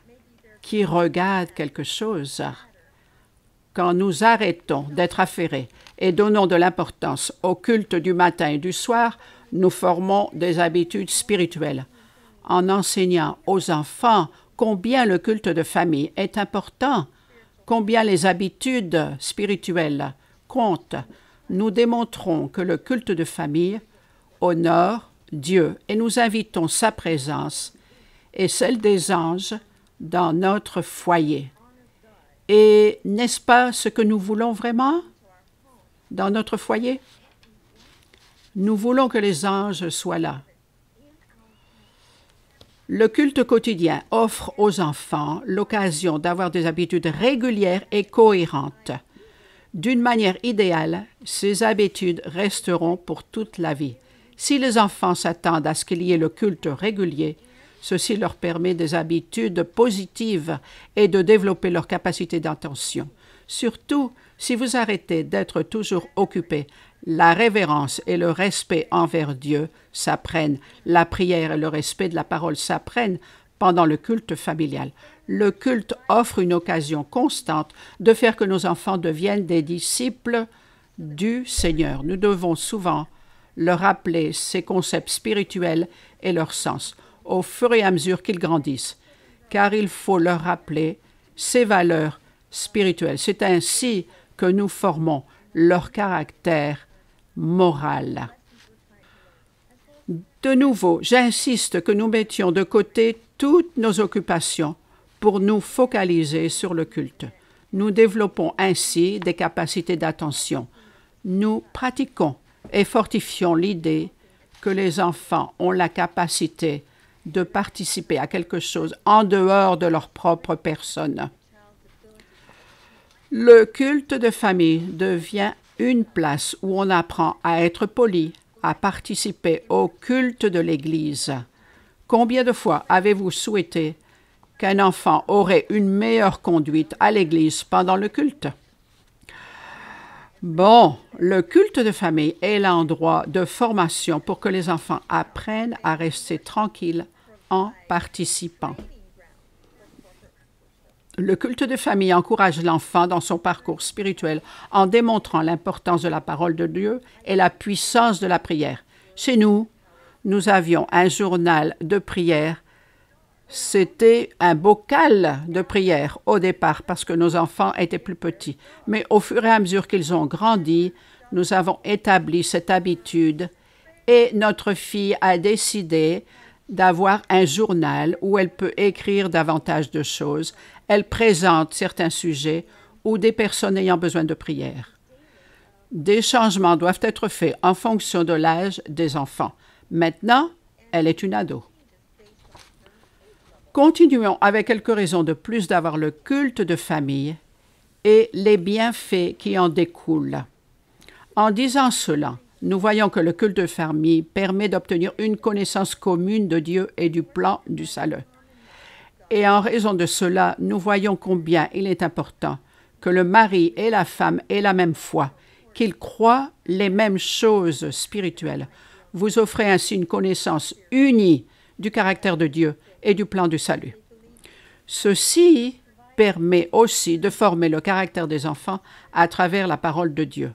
qui regarde quelque chose. Quand nous arrêtons d'être affairés et donnons de l'importance au culte du matin et du soir, nous formons des habitudes spirituelles. En enseignant aux enfants combien le culte de famille est important, combien les habitudes spirituelles comptent, nous démontrons que le culte de famille honore Dieu et nous invitons sa présence et celle des anges dans notre foyer. Et n'est-ce pas ce que nous voulons vraiment? dans notre foyer. Nous voulons que les anges soient là. Le culte quotidien offre aux enfants l'occasion d'avoir des habitudes régulières et cohérentes. D'une manière idéale, ces habitudes resteront pour toute la vie. Si les enfants s'attendent à ce qu'il y ait le culte régulier, ceci leur permet des habitudes positives et de développer leur capacité d'attention. Surtout, si vous arrêtez d'être toujours occupé, la révérence et le respect envers Dieu s'apprennent, la prière et le respect de la parole s'apprennent pendant le culte familial. Le culte offre une occasion constante de faire que nos enfants deviennent des disciples du Seigneur. Nous devons souvent leur rappeler ces concepts spirituels et leur sens au fur et à mesure qu'ils grandissent, car il faut leur rappeler ces valeurs spirituelles. C'est ainsi que nous formons leur caractère moral. De nouveau, j'insiste que nous mettions de côté toutes nos occupations pour nous focaliser sur le culte. Nous développons ainsi des capacités d'attention. Nous pratiquons et fortifions l'idée que les enfants ont la capacité de participer à quelque chose en dehors de leur propre personne. Le culte de famille devient une place où on apprend à être poli, à participer au culte de l'Église. Combien de fois avez-vous souhaité qu'un enfant aurait une meilleure conduite à l'Église pendant le culte? Bon, le culte de famille est l'endroit de formation pour que les enfants apprennent à rester tranquilles en participant. Le culte de famille encourage l'enfant dans son parcours spirituel en démontrant l'importance de la parole de Dieu et la puissance de la prière. Chez nous, nous avions un journal de prière. C'était un bocal de prière au départ parce que nos enfants étaient plus petits. Mais au fur et à mesure qu'ils ont grandi, nous avons établi cette habitude et notre fille a décidé d'avoir un journal où elle peut écrire davantage de choses elle présente certains sujets ou des personnes ayant besoin de prière. Des changements doivent être faits en fonction de l'âge des enfants. Maintenant, elle est une ado. Continuons avec quelques raisons de plus d'avoir le culte de famille et les bienfaits qui en découlent. En disant cela, nous voyons que le culte de famille permet d'obtenir une connaissance commune de Dieu et du plan du salut. Et en raison de cela, nous voyons combien il est important que le mari et la femme aient la même foi, qu'ils croient les mêmes choses spirituelles. Vous offrez ainsi une connaissance unie du caractère de Dieu et du plan du salut. Ceci permet aussi de former le caractère des enfants à travers la parole de Dieu.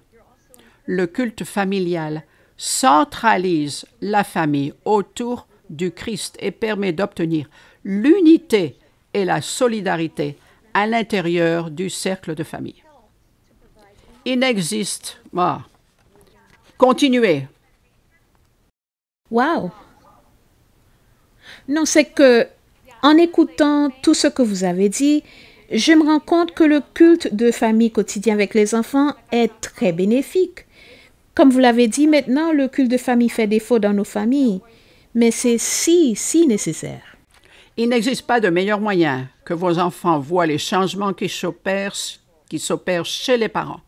Le culte familial centralise la famille autour du Christ et permet d'obtenir l'unité et la solidarité à l'intérieur du cercle de famille. Il n'existe pas. Continuez. Wow. Non, c'est que en écoutant tout ce que vous avez dit, je me rends compte que le culte de famille quotidien avec les enfants est très bénéfique. Comme vous l'avez dit maintenant, le culte de famille fait défaut dans nos familles, mais c'est si, si nécessaire. Il n'existe pas de meilleur moyen que vos enfants voient les changements qui s'opèrent, chez les parents.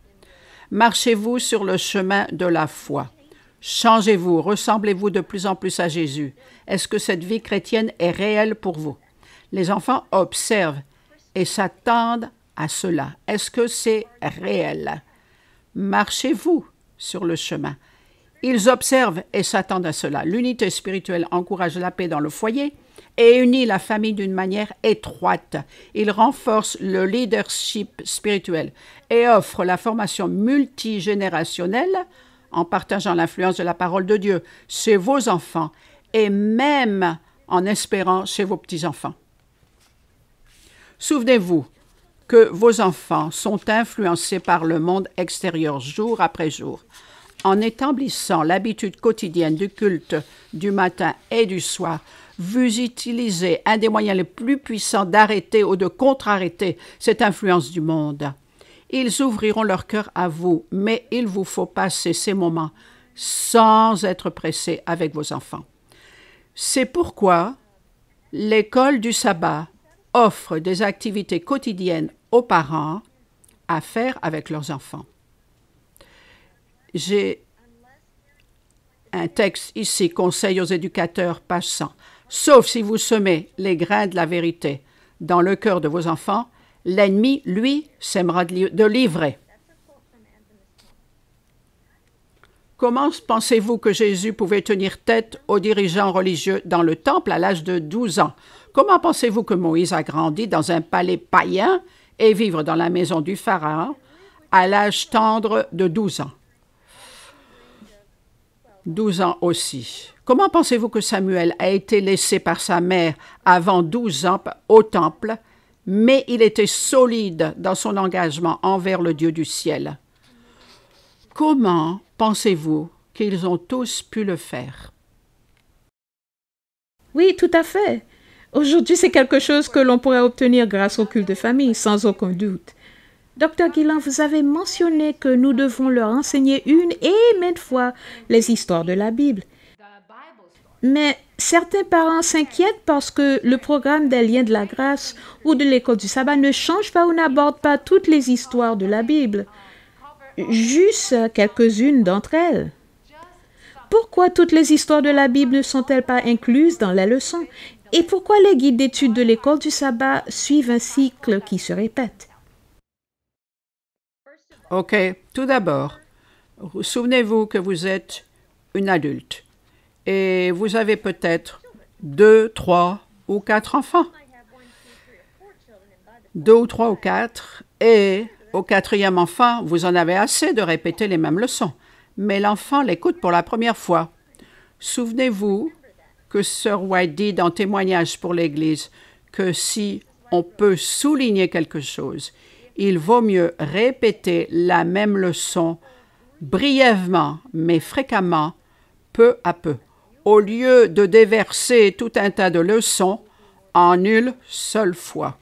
Marchez-vous sur le chemin de la foi. Changez-vous, ressemblez-vous de plus en plus à Jésus. Est-ce que cette vie chrétienne est réelle pour vous? Les enfants observent et s'attendent à cela. Est-ce que c'est réel? Marchez-vous sur le chemin. Ils observent et s'attendent à cela. L'unité spirituelle encourage la paix dans le foyer et unit la famille d'une manière étroite. Il renforce le leadership spirituel et offre la formation multigénérationnelle en partageant l'influence de la parole de Dieu chez vos enfants et même en espérant chez vos petits-enfants. Souvenez-vous que vos enfants sont influencés par le monde extérieur jour après jour en établissant l'habitude quotidienne du culte du matin et du soir, vous utilisez un des moyens les plus puissants d'arrêter ou de contre-arrêter cette influence du monde. Ils ouvriront leur cœur à vous, mais il vous faut passer ces moments sans être pressé avec vos enfants. C'est pourquoi l'école du sabbat offre des activités quotidiennes aux parents à faire avec leurs enfants. J'ai un texte ici, Conseil aux éducateurs, page 100. Sauf si vous semez les grains de la vérité dans le cœur de vos enfants, l'ennemi, lui, s'aimera de livrer. Comment pensez-vous que Jésus pouvait tenir tête aux dirigeants religieux dans le temple à l'âge de 12 ans Comment pensez-vous que Moïse a grandi dans un palais païen et vivre dans la maison du Pharaon à l'âge tendre de 12 ans 12 ans aussi. Comment pensez-vous que Samuel a été laissé par sa mère avant 12 ans au temple, mais il était solide dans son engagement envers le Dieu du ciel Comment pensez-vous qu'ils ont tous pu le faire Oui, tout à fait. Aujourd'hui, c'est quelque chose que l'on pourrait obtenir grâce au culte de famille, sans aucun doute. Docteur Guillain, vous avez mentionné que nous devons leur enseigner une et même fois les histoires de la Bible. Mais certains parents s'inquiètent parce que le programme des liens de la grâce ou de l'école du sabbat ne change pas ou n'aborde pas toutes les histoires de la Bible, juste quelques-unes d'entre elles. Pourquoi toutes les histoires de la Bible ne sont-elles pas incluses dans la leçon? Et pourquoi les guides d'études de l'école du sabbat suivent un cycle qui se répète Ok, tout d'abord, souvenez-vous que vous êtes une adulte et vous avez peut-être deux, trois ou quatre enfants. Deux ou trois ou quatre et au quatrième enfant, vous en avez assez de répéter les mêmes leçons, mais l'enfant l'écoute pour la première fois. Souvenez-vous que Sir White dit dans Témoignage pour l'Église que si on peut souligner quelque chose, il vaut mieux répéter la même leçon brièvement mais fréquemment, peu à peu, au lieu de déverser tout un tas de leçons en une seule fois.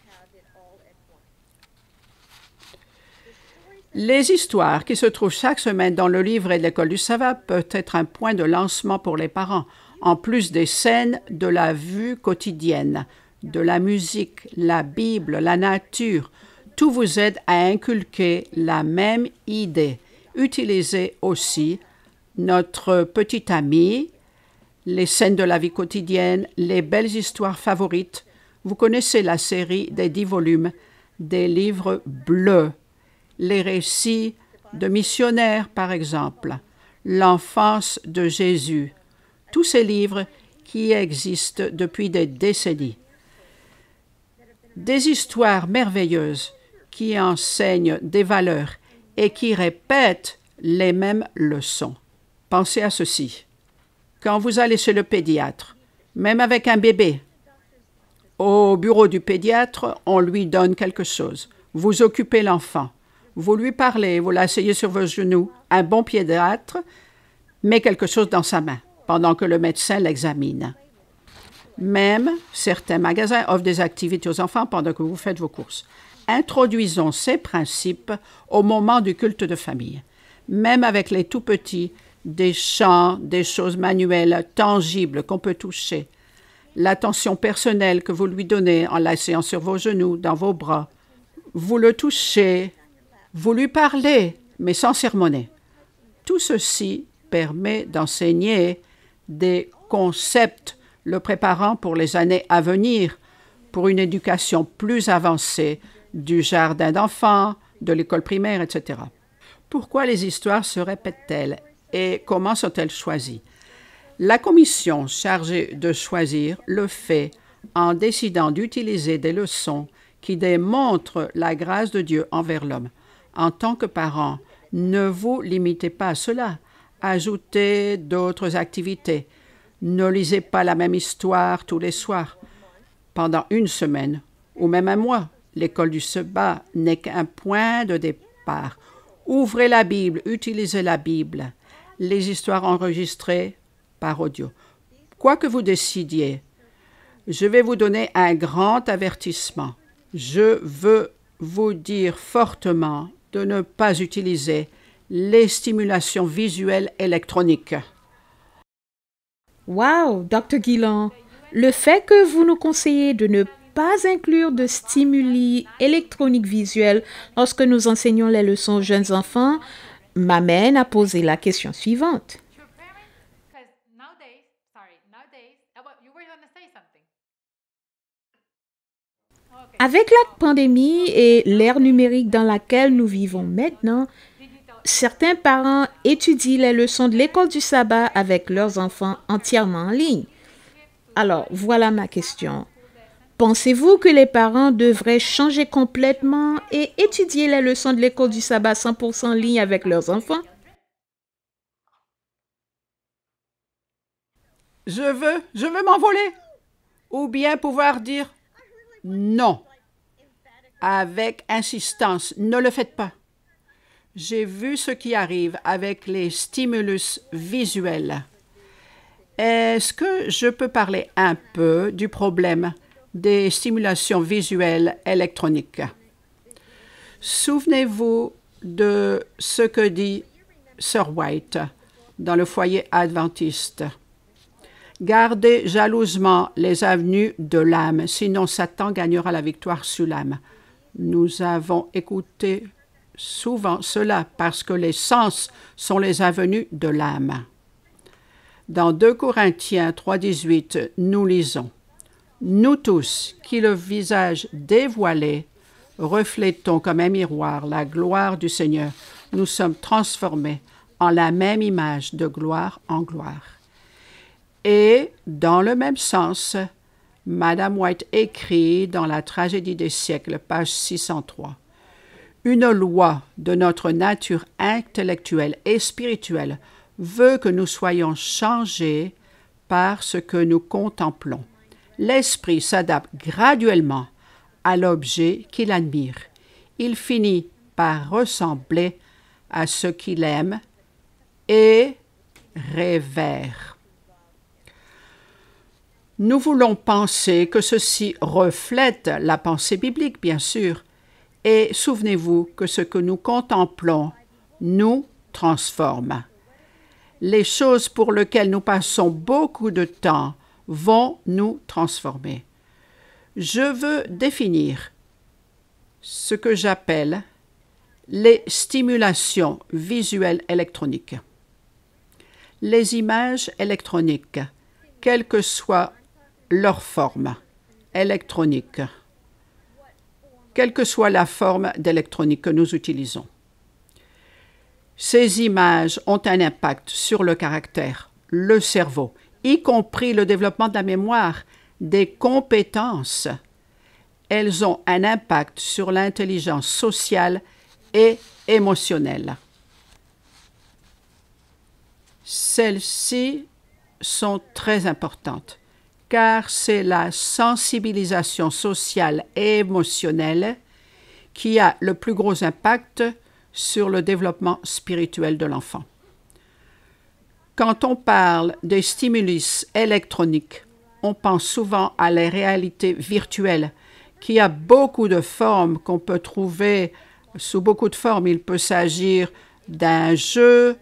Les histoires qui se trouvent chaque semaine dans le livre et l'école du savat peuvent être un point de lancement pour les parents, en plus des scènes de la vue quotidienne, de la musique, la Bible, la nature, tout vous aide à inculquer la même idée. Utilisez aussi notre petit ami, les scènes de la vie quotidienne, les belles histoires favorites. Vous connaissez la série des dix volumes, des livres bleus, les récits de missionnaires, par exemple, l'enfance de Jésus, tous ces livres qui existent depuis des décennies. Des histoires merveilleuses qui enseigne des valeurs et qui répète les mêmes leçons. Pensez à ceci. Quand vous allez chez le pédiatre, même avec un bébé, au bureau du pédiatre, on lui donne quelque chose. Vous occupez l'enfant. Vous lui parlez, vous l'asseyez sur vos genoux, un bon pédiatre met quelque chose dans sa main pendant que le médecin l'examine. Même certains magasins offrent des activités aux enfants pendant que vous faites vos courses introduisons ces principes au moment du culte de famille. Même avec les tout petits, des chants, des choses manuelles, tangibles qu'on peut toucher, l'attention personnelle que vous lui donnez en l'asseyant sur vos genoux, dans vos bras. Vous le touchez, vous lui parlez, mais sans sermonner. Tout ceci permet d'enseigner des concepts, le préparant pour les années à venir, pour une éducation plus avancée du jardin d'enfants, de l'école primaire, etc. Pourquoi les histoires se répètent-elles et comment sont-elles choisies La commission chargée de choisir le fait en décidant d'utiliser des leçons qui démontrent la grâce de Dieu envers l'homme. En tant que parent, ne vous limitez pas à cela. Ajoutez d'autres activités. Ne lisez pas la même histoire tous les soirs, pendant une semaine ou même un mois. L'école du Seba n'est qu'un point de départ. Ouvrez la Bible, utilisez la Bible, les histoires enregistrées par audio. Quoi que vous décidiez, je vais vous donner un grand avertissement. Je veux vous dire fortement de ne pas utiliser les stimulations visuelles électroniques. Wow, Dr. Guillon, le fait que vous nous conseillez de ne pas inclure de stimuli électroniques visuels lorsque nous enseignons les leçons aux jeunes enfants m'amène à poser la question suivante. Avec la pandémie et l'ère numérique dans laquelle nous vivons maintenant, certains parents étudient les leçons de l'école du sabbat avec leurs enfants entièrement en ligne. Alors, voilà ma question. Pensez-vous que les parents devraient changer complètement et étudier la leçon de l'école du sabbat 100% en ligne avec leurs enfants Je veux, je veux m'envoler. Ou bien pouvoir dire non. Avec insistance, ne le faites pas. J'ai vu ce qui arrive avec les stimulus visuels. Est-ce que je peux parler un peu du problème des stimulations visuelles électroniques. Souvenez-vous de ce que dit Sir White dans le foyer adventiste. Gardez jalousement les avenues de l'âme, sinon Satan gagnera la victoire sur l'âme. Nous avons écouté souvent cela parce que les sens sont les avenues de l'âme. Dans 2 Corinthiens 3.18, nous lisons nous tous, qui le visage dévoilé, reflétons comme un miroir la gloire du Seigneur, nous sommes transformés en la même image de gloire en gloire. Et dans le même sens, Madame White écrit dans La tragédie des siècles, page 603, Une loi de notre nature intellectuelle et spirituelle veut que nous soyons changés par ce que nous contemplons l'esprit s'adapte graduellement à l'objet qu'il admire. Il finit par ressembler à ce qu'il aime et révère. Nous voulons penser que ceci reflète la pensée biblique, bien sûr, et souvenez-vous que ce que nous contemplons nous transforme. Les choses pour lesquelles nous passons beaucoup de temps vont nous transformer. Je veux définir ce que j'appelle les stimulations visuelles électroniques. Les images électroniques, quelle que soit leur forme électronique, quelle que soit la forme d'électronique que nous utilisons. Ces images ont un impact sur le caractère, le cerveau y compris le développement de la mémoire, des compétences, elles ont un impact sur l'intelligence sociale et émotionnelle. Celles-ci sont très importantes car c'est la sensibilisation sociale et émotionnelle qui a le plus gros impact sur le développement spirituel de l'enfant. Quand on parle de stimulus électronique, on pense souvent à la réalité virtuelle, qui a beaucoup de formes qu'on peut trouver sous beaucoup de formes. Il peut s'agir d'un jeu,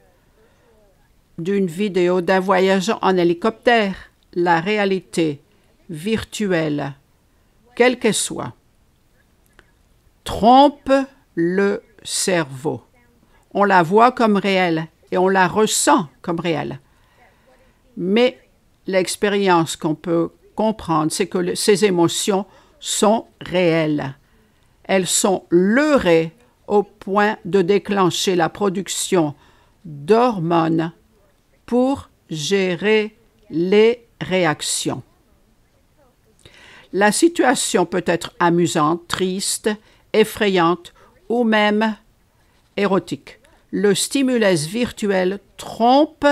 d'une vidéo d'un voyage en hélicoptère. La réalité virtuelle, quelle qu'elle soit, trompe le cerveau. On la voit comme réelle et on la ressent comme réelle. Mais l'expérience qu'on peut comprendre, c'est que ces émotions sont réelles. Elles sont leurrées au point de déclencher la production d'hormones pour gérer les réactions. La situation peut être amusante, triste, effrayante ou même érotique le stimulus virtuel trompe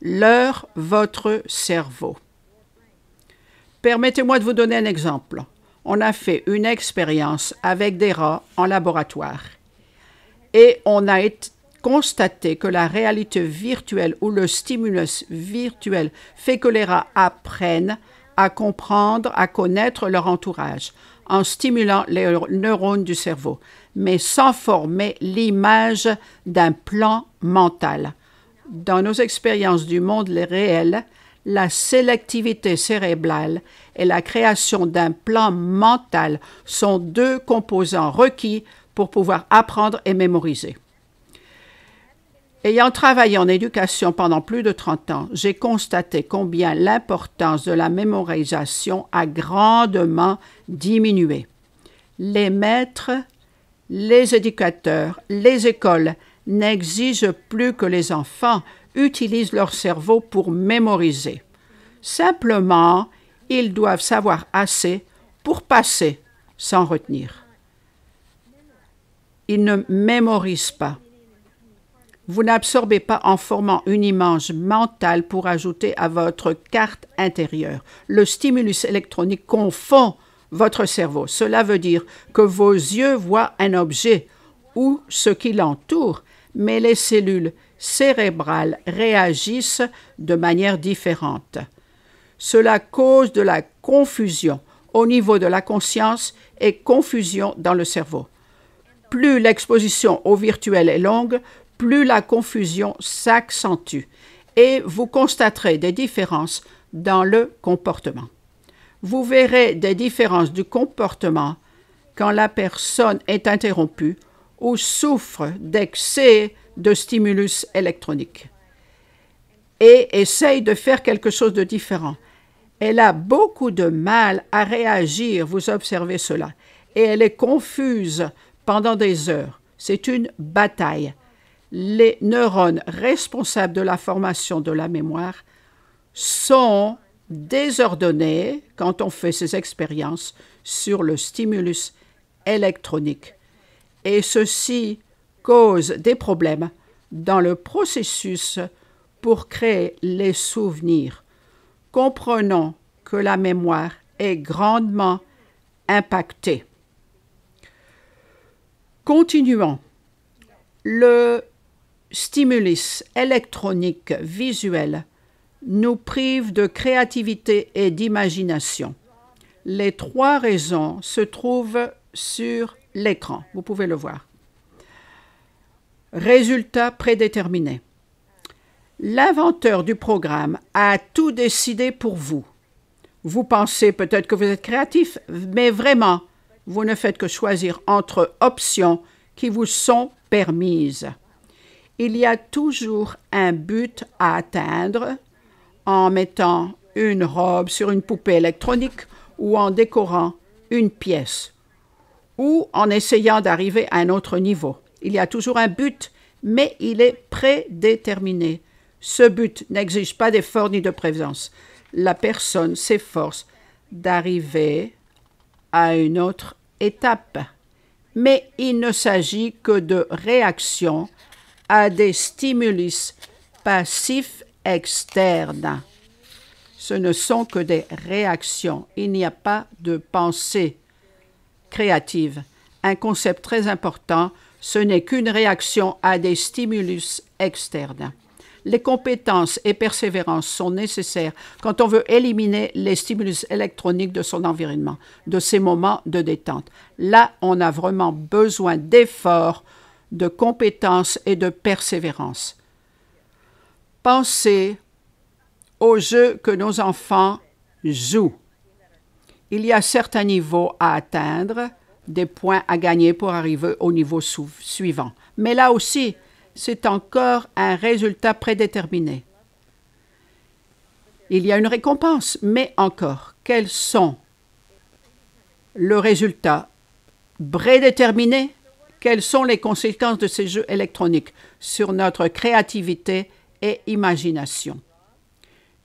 leur votre cerveau. Permettez-moi de vous donner un exemple. On a fait une expérience avec des rats en laboratoire et on a constaté que la réalité virtuelle ou le stimulus virtuel fait que les rats apprennent à comprendre, à connaître leur entourage en stimulant les neurones du cerveau mais sans former l'image d'un plan mental. Dans nos expériences du monde réel, la sélectivité cérébrale et la création d'un plan mental sont deux composants requis pour pouvoir apprendre et mémoriser. Ayant travaillé en éducation pendant plus de 30 ans, j'ai constaté combien l'importance de la mémorisation a grandement diminué. Les maîtres les éducateurs, les écoles n'exigent plus que les enfants utilisent leur cerveau pour mémoriser. Simplement, ils doivent savoir assez pour passer sans retenir. Ils ne mémorisent pas. Vous n'absorbez pas en formant une image mentale pour ajouter à votre carte intérieure. Le stimulus électronique confond votre cerveau. Cela veut dire que vos yeux voient un objet ou ce qui l'entoure, mais les cellules cérébrales réagissent de manière différente. Cela cause de la confusion au niveau de la conscience et confusion dans le cerveau. Plus l'exposition au virtuel est longue, plus la confusion s'accentue et vous constaterez des différences dans le comportement vous verrez des différences du comportement quand la personne est interrompue ou souffre d'excès de stimulus électronique et essaye de faire quelque chose de différent. Elle a beaucoup de mal à réagir, vous observez cela, et elle est confuse pendant des heures. C'est une bataille. Les neurones responsables de la formation de la mémoire sont désordonnée quand on fait ses expériences sur le stimulus électronique. Et ceci cause des problèmes dans le processus pour créer les souvenirs. Comprenons que la mémoire est grandement impactée. Continuons. Le stimulus électronique visuel nous prive de créativité et d'imagination. Les trois raisons se trouvent sur l'écran. Vous pouvez le voir. Résultat prédéterminé. L'inventeur du programme a tout décidé pour vous. Vous pensez peut-être que vous êtes créatif, mais vraiment, vous ne faites que choisir entre options qui vous sont permises. Il y a toujours un but à atteindre en mettant une robe sur une poupée électronique ou en décorant une pièce ou en essayant d'arriver à un autre niveau. Il y a toujours un but, mais il est prédéterminé. Ce but n'exige pas d'effort ni de présence. La personne s'efforce d'arriver à une autre étape. Mais il ne s'agit que de réaction à des stimulus passifs externes. Ce ne sont que des réactions. Il n'y a pas de pensée créative. Un concept très important, ce n'est qu'une réaction à des stimulus externes. Les compétences et persévérance sont nécessaires quand on veut éliminer les stimulus électroniques de son environnement, de ses moments de détente. Là, on a vraiment besoin d'efforts, de compétences et de persévérance. Pensez aux jeux que nos enfants jouent. Il y a certains niveaux à atteindre, des points à gagner pour arriver au niveau suivant. Mais là aussi, c'est encore un résultat prédéterminé. Il y a une récompense, mais encore, quels sont le résultat prédéterminé Quelles sont les conséquences de ces jeux électroniques sur notre créativité et imagination.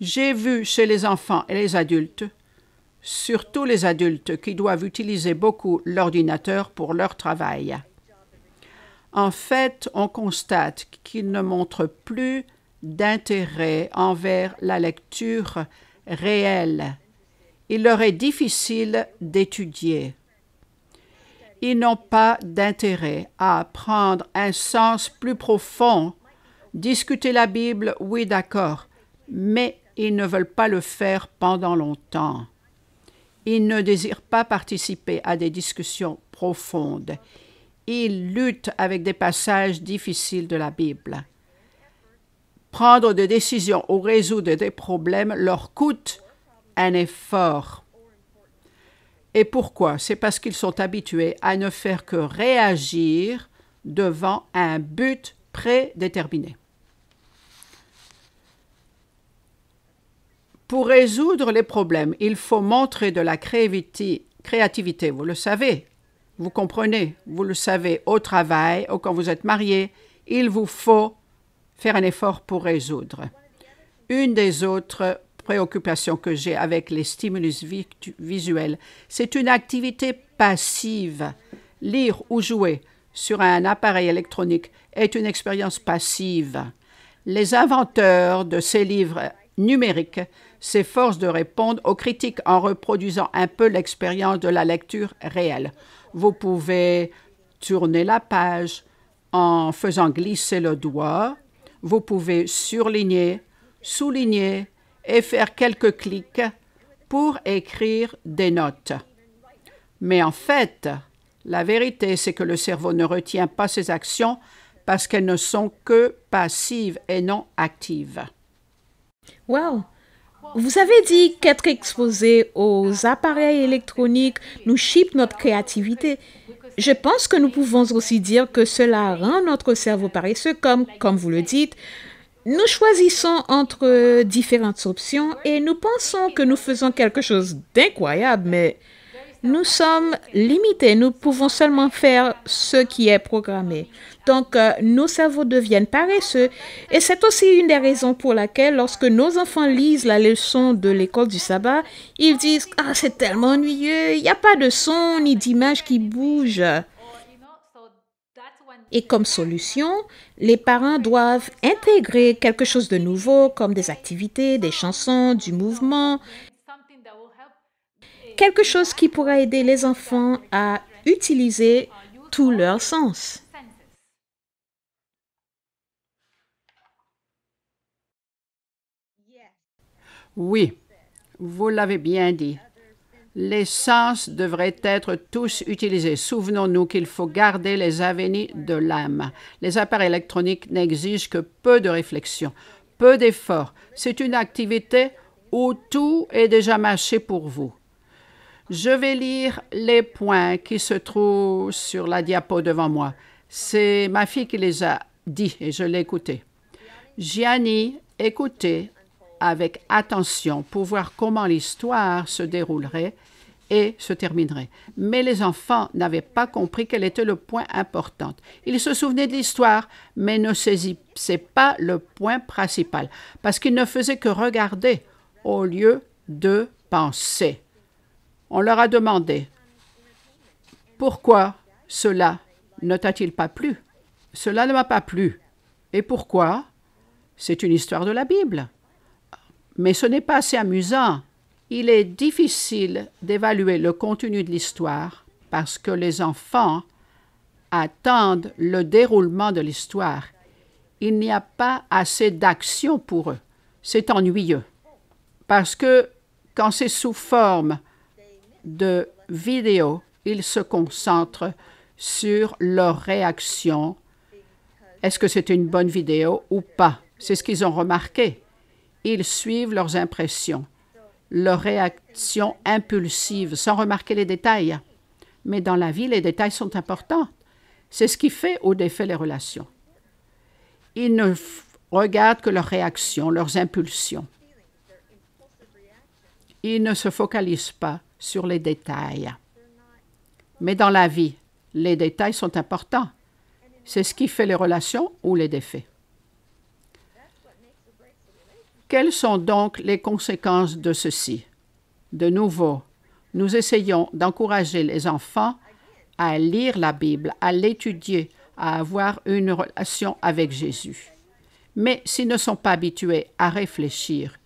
J'ai vu chez les enfants et les adultes, surtout les adultes qui doivent utiliser beaucoup l'ordinateur pour leur travail. En fait, on constate qu'ils ne montrent plus d'intérêt envers la lecture réelle. Il leur est difficile d'étudier. Ils n'ont pas d'intérêt à apprendre un sens plus profond discuter la Bible, oui d'accord, mais ils ne veulent pas le faire pendant longtemps. Ils ne désirent pas participer à des discussions profondes. Ils luttent avec des passages difficiles de la Bible. Prendre des décisions ou résoudre des problèmes leur coûte un effort. Et pourquoi C'est parce qu'ils sont habitués à ne faire que réagir devant un but prédéterminé. Pour résoudre les problèmes, il faut montrer de la créativité, vous le savez. Vous comprenez, vous le savez au travail ou quand vous êtes marié, il vous faut faire un effort pour résoudre. Une des autres préoccupations que j'ai avec les stimulus visuels. C'est une activité passive. Lire ou jouer sur un appareil électronique est une expérience passive. Les inventeurs de ces livres numériques s'efforce de répondre aux critiques en reproduisant un peu l'expérience de la lecture réelle. Vous pouvez tourner la page en faisant glisser le doigt. Vous pouvez surligner, souligner et faire quelques clics pour écrire des notes. Mais en fait, la vérité, c'est que le cerveau ne retient pas ses actions parce qu'elles ne sont que passives et non actives. Wow! Vous avez dit qu'être exposé aux appareils électroniques nous chip notre créativité. Je pense que nous pouvons aussi dire que cela rend notre cerveau paresseux comme, comme vous le dites, nous choisissons entre différentes options et nous pensons que nous faisons quelque chose d'incroyable, mais nous sommes limités. Nous pouvons seulement faire ce qui est programmé. Donc, euh, nos cerveaux deviennent paresseux. Et c'est aussi une des raisons pour laquelle, lorsque nos enfants lisent la leçon de l'école du sabbat, ils disent Ah, c'est tellement ennuyeux, il n'y a pas de son ni d'image qui bouge. Et comme solution, les parents doivent intégrer quelque chose de nouveau comme des activités, des chansons, du mouvement, quelque chose qui pourra aider les enfants à utiliser tous leurs sens. Oui, vous l'avez bien dit. Les sens devraient être tous utilisés. Souvenons-nous qu'il faut garder les avenirs de l'âme. Les appareils électroniques n'exigent que peu de réflexion, peu d'efforts. C'est une activité où tout est déjà mâché pour vous. Je vais lire les points qui se trouvent sur la diapo devant moi. C'est ma fille qui les a dit et je l'ai écouté. Gianni écoutait avec attention pour voir comment l'histoire se déroulerait et se terminerait. Mais les enfants n'avaient pas compris quel était le point important. Ils se souvenaient de l'histoire, mais ne saisissaient pas le point principal, parce qu'ils ne faisaient que regarder au lieu de penser. On leur a demandé pourquoi cela ne t'a-t-il pas plu Cela ne m'a pas plu. Et pourquoi C'est une histoire de la Bible. Mais ce n'est pas assez amusant. Il est difficile d'évaluer le contenu de l'histoire parce que les enfants attendent le déroulement de l'histoire. Il n'y a pas assez d'action pour eux. C'est ennuyeux. Parce que quand c'est sous forme de vidéos. Ils se concentrent sur leur réaction. Est-ce que c'est une bonne vidéo ou pas? C'est ce qu'ils ont remarqué. Ils suivent leurs impressions, leurs réactions impulsives, sans remarquer les détails. Mais dans la vie, les détails sont importants. C'est ce qui fait ou défait les relations. Ils ne regardent que leurs réactions, leurs impulsions. Ils ne se focalisent pas sur les détails. Mais dans la vie, les détails sont importants. C'est ce qui fait les relations ou les défaits. Quelles sont donc les conséquences de ceci? De nouveau, nous essayons d'encourager les enfants à lire la Bible, à l'étudier, à avoir une relation avec Jésus. Mais s'ils ne sont pas habitués à réfléchir,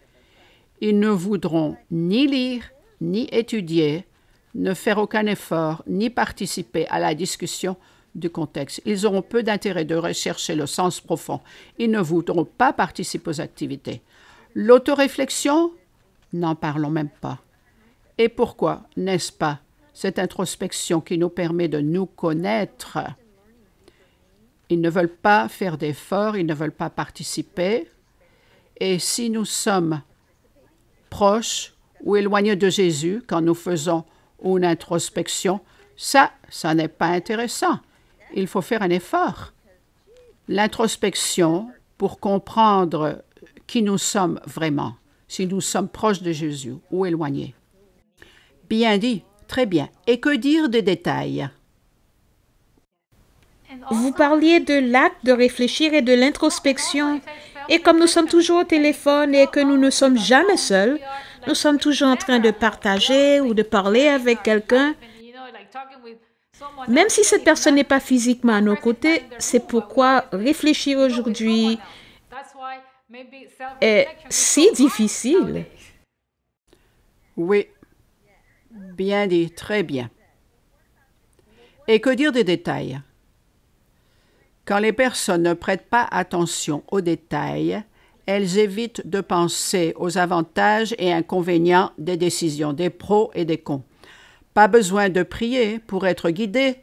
ils ne voudront ni lire, ni étudier, ne faire aucun effort, ni participer à la discussion du contexte. Ils auront peu d'intérêt de rechercher le sens profond. Ils ne voudront pas participer aux activités. L'autoréflexion, n'en parlons même pas. Et pourquoi, n'est-ce pas, cette introspection qui nous permet de nous connaître Ils ne veulent pas faire d'efforts, ils ne veulent pas participer. Et si nous sommes proches ou éloignés de Jésus quand nous faisons une introspection, ça, ça n'est pas intéressant. Il faut faire un effort. L'introspection pour comprendre qui nous sommes vraiment, si nous sommes proches de Jésus ou éloignés. Bien dit, très bien. Et que dire des détails Vous parliez de l'acte de réfléchir et de l'introspection. Et comme nous sommes toujours au téléphone et que nous ne sommes jamais seuls, nous sommes toujours en train de partager ou de parler avec quelqu'un. Même si cette personne n'est pas physiquement à nos côtés, c'est pourquoi réfléchir aujourd'hui est si difficile. Oui, bien dit, très bien. Et que dire des détails Quand les personnes ne prêtent pas attention aux détails, elles évitent de penser aux avantages et inconvénients des décisions, des pros et des cons. Pas besoin de prier pour être guidées.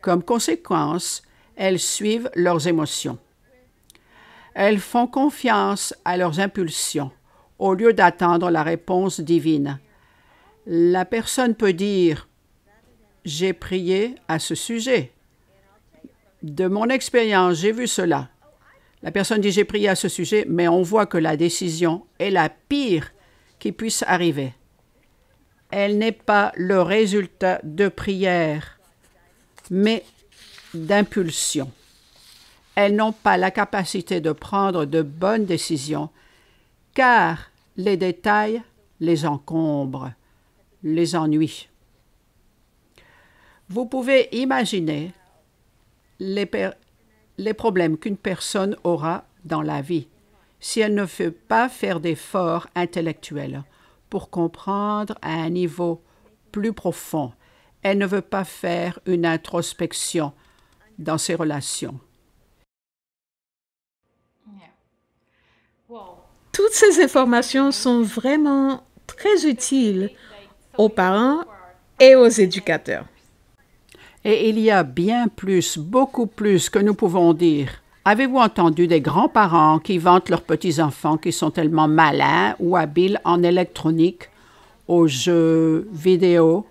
Comme conséquence, elles suivent leurs émotions. Elles font confiance à leurs impulsions au lieu d'attendre la réponse divine. La personne peut dire J'ai prié à ce sujet. De mon expérience, j'ai vu cela. La personne dit j'ai prié à ce sujet, mais on voit que la décision est la pire qui puisse arriver. Elle n'est pas le résultat de prière, mais d'impulsion. Elles n'ont pas la capacité de prendre de bonnes décisions, car les détails les encombrent, les ennuient. Vous pouvez imaginer les, les problèmes qu'une personne aura dans la vie si elle ne veut pas faire d'efforts intellectuels pour comprendre à un niveau plus profond. Elle ne veut pas faire une introspection dans ses relations. Toutes ces informations sont vraiment très utiles aux parents et aux éducateurs. Et il y a bien plus, beaucoup plus que nous pouvons dire. Avez-vous entendu des grands-parents qui vantent leurs petits-enfants qui sont tellement malins ou habiles en électronique, aux jeux vidéo?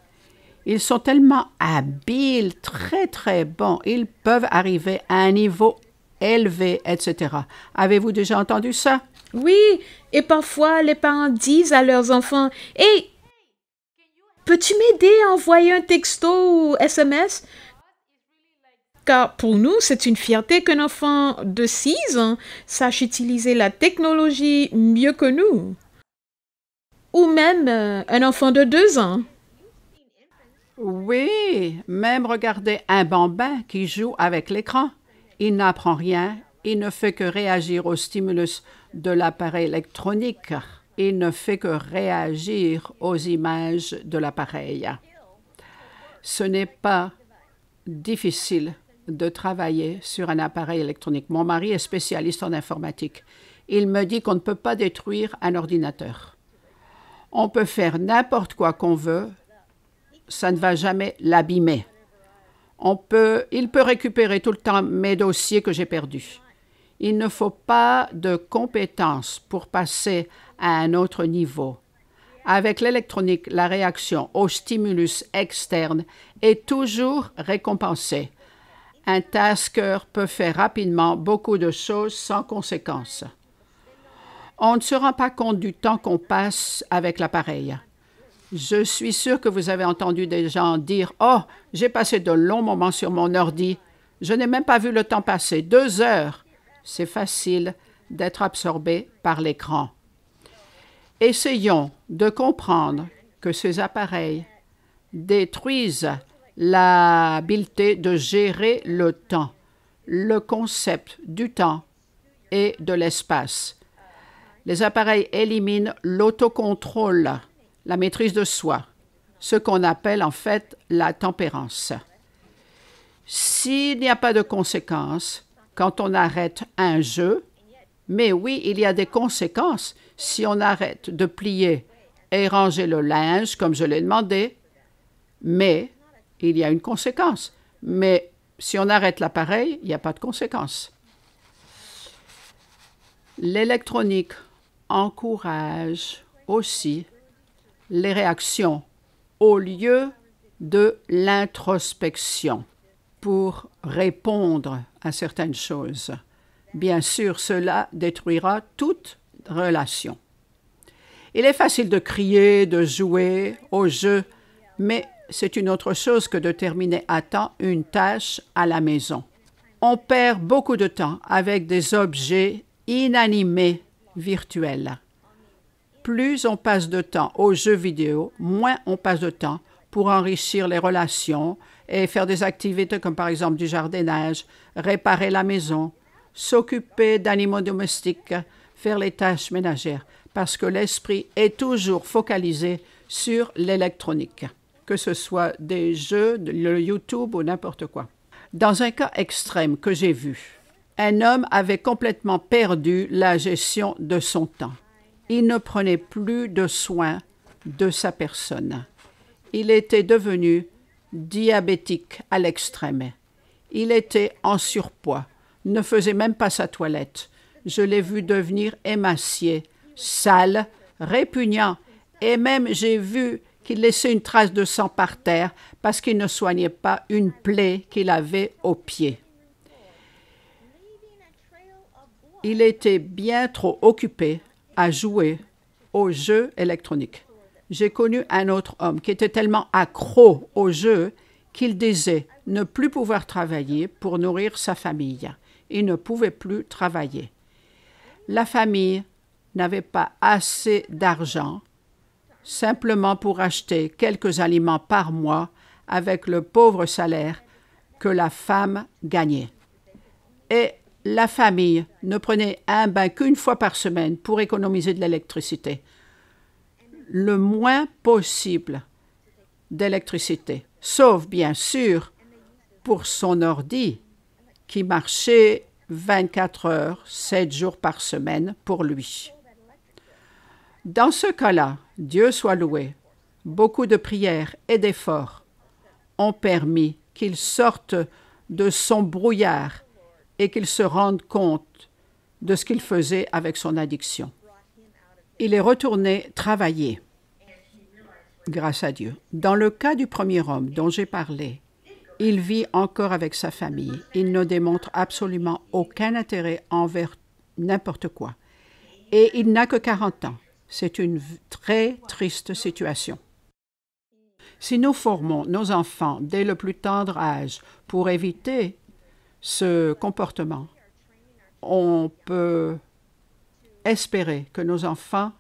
Ils sont tellement habiles, très très bons, ils peuvent arriver à un niveau élevé, etc. Avez-vous déjà entendu ça? Oui, et parfois les parents disent à leurs enfants Hé, Peux-tu m'aider à envoyer un texto ou SMS car pour nous, c'est une fierté qu'un enfant de 6 ans sache utiliser la technologie mieux que nous. Ou même euh, un enfant de 2 ans. Oui, même regarder un bambin qui joue avec l'écran. Il n'apprend rien, il ne fait que réagir au stimulus de l'appareil électronique ne fait que réagir aux images de l'appareil. Ce n'est pas difficile de travailler sur un appareil électronique. Mon mari est spécialiste en informatique. Il me dit qu'on ne peut pas détruire un ordinateur. On peut faire n'importe quoi qu'on veut, ça ne va jamais l'abîmer. On peut, il peut récupérer tout le temps mes dossiers que j'ai perdus. Il ne faut pas de compétences pour passer à un autre niveau. Avec l'électronique, la réaction au stimulus externe est toujours récompensée. Un tasker peut faire rapidement beaucoup de choses sans conséquence. On ne se rend pas compte du temps qu'on passe avec l'appareil. Je suis sûr que vous avez entendu des gens dire Oh, j'ai passé de longs moments sur mon ordi. Je n'ai même pas vu le temps passer. Deux heures. C'est facile d'être absorbé par l'écran. Essayons de comprendre que ces appareils détruisent l'habileté de gérer le temps, le concept du temps et de l'espace. Les appareils éliminent l'autocontrôle, la maîtrise de soi, ce qu'on appelle en fait la tempérance. S'il n'y a pas de conséquences, quand on arrête un jeu, mais oui, il y a des conséquences si on arrête de plier et ranger le linge comme je l'ai demandé. Mais il y a une conséquence. Mais si on arrête l'appareil, il n'y a pas de conséquence. L'électronique encourage aussi les réactions au lieu de l'introspection pour répondre à certaines choses. Bien sûr, cela détruira toute relation. Il est facile de crier, de jouer au jeu, mais c'est une autre chose que de terminer à temps une tâche à la maison. On perd beaucoup de temps avec des objets inanimés virtuels. Plus on passe de temps aux jeux vidéo, moins on passe de temps pour enrichir les relations et faire des activités comme par exemple du jardinage, réparer la maison, s'occuper d'animaux domestiques, faire les tâches ménagères, parce que l'esprit est toujours focalisé sur l'électronique, que ce soit des jeux, le YouTube ou n'importe quoi. Dans un cas extrême que j'ai vu, un homme avait complètement perdu la gestion de son temps. Il ne prenait plus de soins de sa personne. Il était devenu diabétique à l'extrême. Il était en surpoids ne faisait même pas sa toilette. Je l'ai vu devenir émacié, sale, répugnant, et même j'ai vu qu'il laissait une trace de sang par terre parce qu'il ne soignait pas une plaie qu'il avait au pied. Il était bien trop occupé à jouer aux jeux électroniques. J'ai connu un autre homme qui était tellement accro aux jeux qu'il disait ne plus pouvoir travailler pour nourrir sa famille et ne pouvait plus travailler. La famille n'avait pas assez d'argent simplement pour acheter quelques aliments par mois avec le pauvre salaire que la femme gagnait. Et la famille ne prenait un bain qu'une fois par semaine pour économiser de l'électricité. Le moins possible d'électricité, sauf bien sûr pour son ordi qui marchait 24 heures, 7 jours par semaine pour lui. Dans ce cas-là, Dieu soit loué, beaucoup de prières et d'efforts ont permis qu'il sorte de son brouillard et qu'il se rende compte de ce qu'il faisait avec son addiction. Il est retourné travailler, grâce à Dieu. Dans le cas du premier homme dont j'ai parlé, il vit encore avec sa famille. Il ne démontre absolument aucun intérêt envers n'importe quoi. Et il n'a que 40 ans. C'est une très triste situation. Si nous formons nos enfants dès le plus tendre âge pour éviter ce comportement, on peut espérer que nos enfants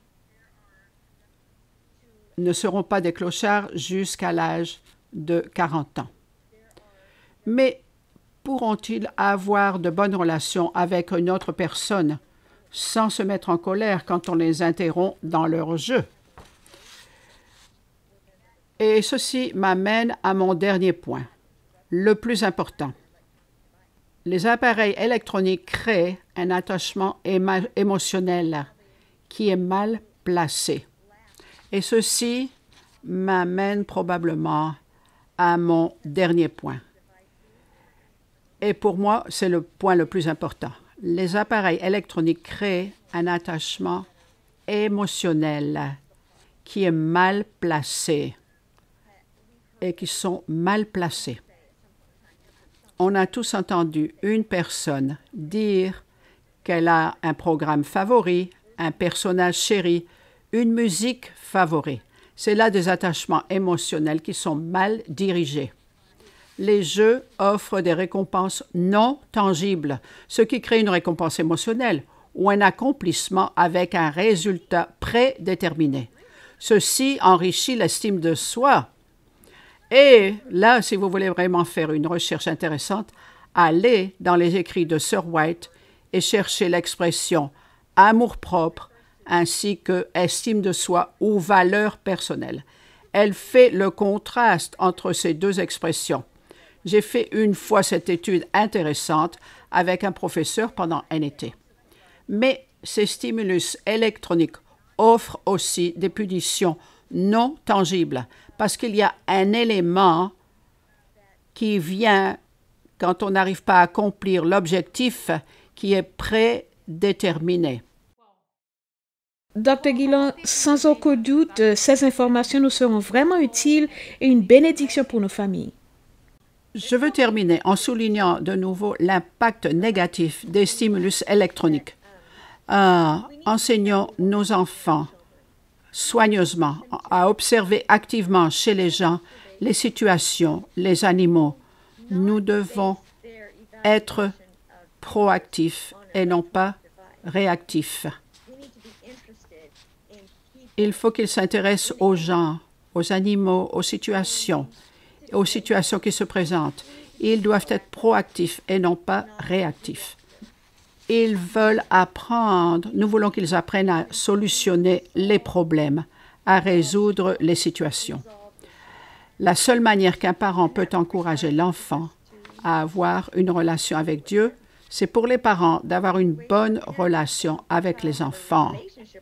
ne seront pas des clochards jusqu'à l'âge de 40 ans. Mais pourront-ils avoir de bonnes relations avec une autre personne sans se mettre en colère quand on les interrompt dans leur jeu? Et ceci m'amène à mon dernier point, le plus important. Les appareils électroniques créent un attachement émotionnel qui est mal placé. Et ceci m'amène probablement à mon dernier point. Et pour moi, c'est le point le plus important. Les appareils électroniques créent un attachement émotionnel qui est mal placé et qui sont mal placés. On a tous entendu une personne dire qu'elle a un programme favori, un personnage chéri, une musique favori. C'est là des attachements émotionnels qui sont mal dirigés les jeux offrent des récompenses non tangibles, ce qui crée une récompense émotionnelle ou un accomplissement avec un résultat prédéterminé. Ceci enrichit l'estime de soi. Et là, si vous voulez vraiment faire une recherche intéressante, allez dans les écrits de Sir White et cherchez l'expression amour-propre ainsi que estime de soi ou valeur personnelle. Elle fait le contraste entre ces deux expressions. J'ai fait une fois cette étude intéressante avec un professeur pendant un été. Mais ces stimulus électroniques offrent aussi des punitions non tangibles parce qu'il y a un élément qui vient quand on n'arrive pas à accomplir l'objectif qui est prédéterminé. Dr. Guillon, sans aucun doute, ces informations nous seront vraiment utiles et une bénédiction pour nos familles. Je veux terminer en soulignant de nouveau l'impact négatif des stimulus électroniques. enseignons nos enfants soigneusement à observer activement chez les gens les situations, les animaux. Nous devons être proactifs et non pas réactifs. Il faut qu'ils s'intéressent aux gens, aux animaux, aux situations aux situations qui se présentent. Ils doivent être proactifs et non pas réactifs. Ils veulent apprendre, nous voulons qu'ils apprennent à solutionner les problèmes, à résoudre les situations. La seule manière qu'un parent peut encourager l'enfant à avoir une relation avec Dieu, c'est pour les parents d'avoir une bonne relation avec les enfants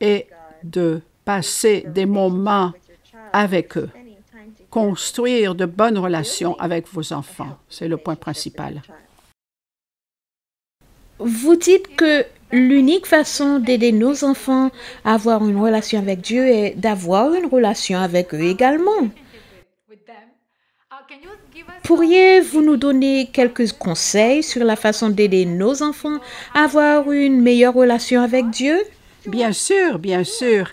et de passer des moments avec eux construire de bonnes relations avec vos enfants. C'est le point principal. Vous dites que l'unique façon d'aider nos enfants à avoir une relation avec Dieu est d'avoir une relation avec eux également. Pourriez-vous nous donner quelques conseils sur la façon d'aider nos enfants à avoir une meilleure relation avec Dieu? Bien sûr, bien sûr.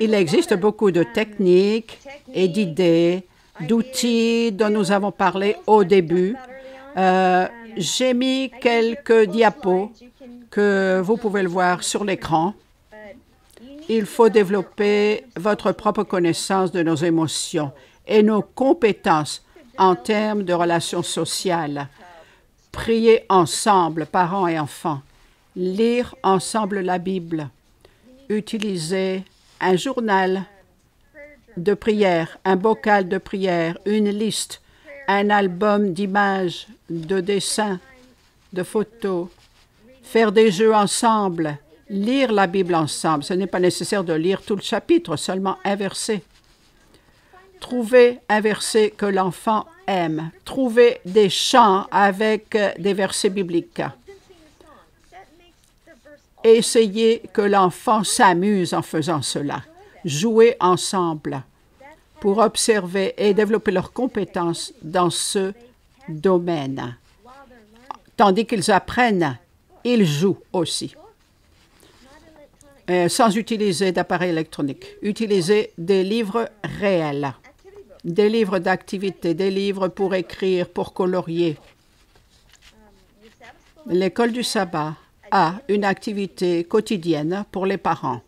Il existe beaucoup de techniques et d'idées d'outils dont nous avons parlé au début. Euh, j'ai mis quelques diapos que vous pouvez le voir sur l'écran. Il faut développer votre propre connaissance de nos émotions et nos compétences en termes de relations sociales. Prier ensemble, parents et enfants. Lire ensemble la Bible. Utiliser un journal de prière, un bocal de prière, une liste, un album d'images, de dessins, de photos, faire des jeux ensemble, lire la Bible ensemble. Ce n'est pas nécessaire de lire tout le chapitre, seulement un verset. Trouver un verset que l'enfant aime. Trouver des chants avec euh, des versets bibliques. Essayez que l'enfant s'amuse en faisant cela jouer ensemble pour observer et développer leurs compétences dans ce domaine. Tandis qu'ils apprennent, ils jouent aussi. Euh, sans utiliser d'appareils électroniques. Utiliser des livres réels, des livres d'activité, des livres pour écrire, pour colorier. L'école du sabbat a une activité quotidienne pour les parents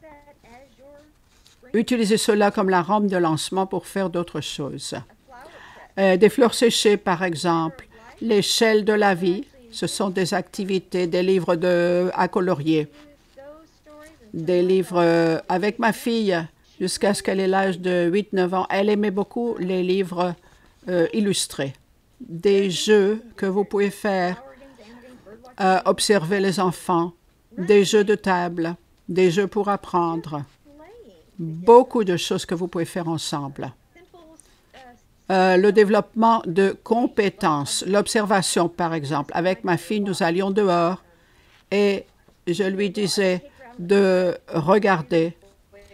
Utilisez cela comme la rampe de lancement pour faire d'autres choses. Euh, des fleurs séchées, par exemple, l'échelle de la vie, ce sont des activités, des livres à colorier, des livres euh, avec ma fille jusqu'à ce qu'elle ait l'âge de 8-9 ans. Elle aimait beaucoup les livres euh, illustrés, des jeux que vous pouvez faire, observer les enfants, des jeux de table, des jeux pour apprendre beaucoup de choses que vous pouvez faire ensemble. Euh, le développement de compétences, l'observation par exemple. Avec ma fille, nous allions dehors et je lui disais de regarder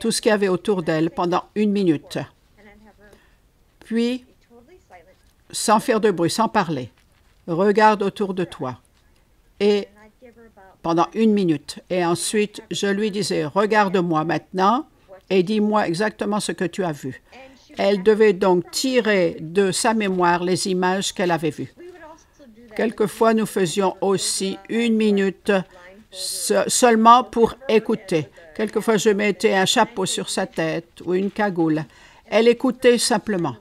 tout ce qu'il y avait autour d'elle pendant une minute. Puis, sans faire de bruit, sans parler, regarde autour de toi. Et pendant une minute. Et ensuite, je lui disais, regarde-moi maintenant et dis-moi exactement ce que tu as vu. Elle devait donc tirer de sa mémoire les images qu'elle avait vues. Quelquefois, nous faisions aussi une minute seulement pour écouter. Quelquefois, je mettais un chapeau sur sa tête ou une cagoule. Elle écoutait simplement.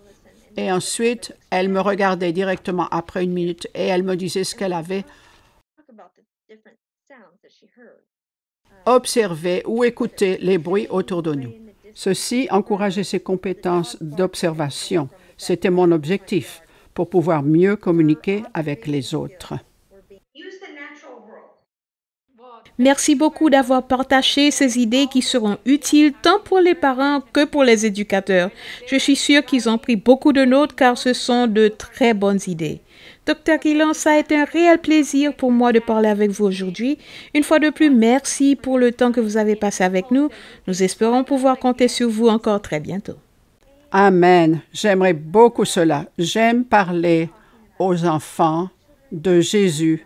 Et ensuite, elle me regardait directement après une minute et elle me disait ce qu'elle avait observer ou écouter les bruits autour de nous. Ceci encourageait ses compétences d'observation. C'était mon objectif pour pouvoir mieux communiquer avec les autres. Merci beaucoup d'avoir partagé ces idées qui seront utiles tant pour les parents que pour les éducateurs. Je suis sûre qu'ils ont pris beaucoup de notes car ce sont de très bonnes idées. Docteur Guillon, ça a été un réel plaisir pour moi de parler avec vous aujourd'hui. Une fois de plus, merci pour le temps que vous avez passé avec nous. Nous espérons pouvoir compter sur vous encore très bientôt. Amen. J'aimerais beaucoup cela. J'aime parler aux enfants de Jésus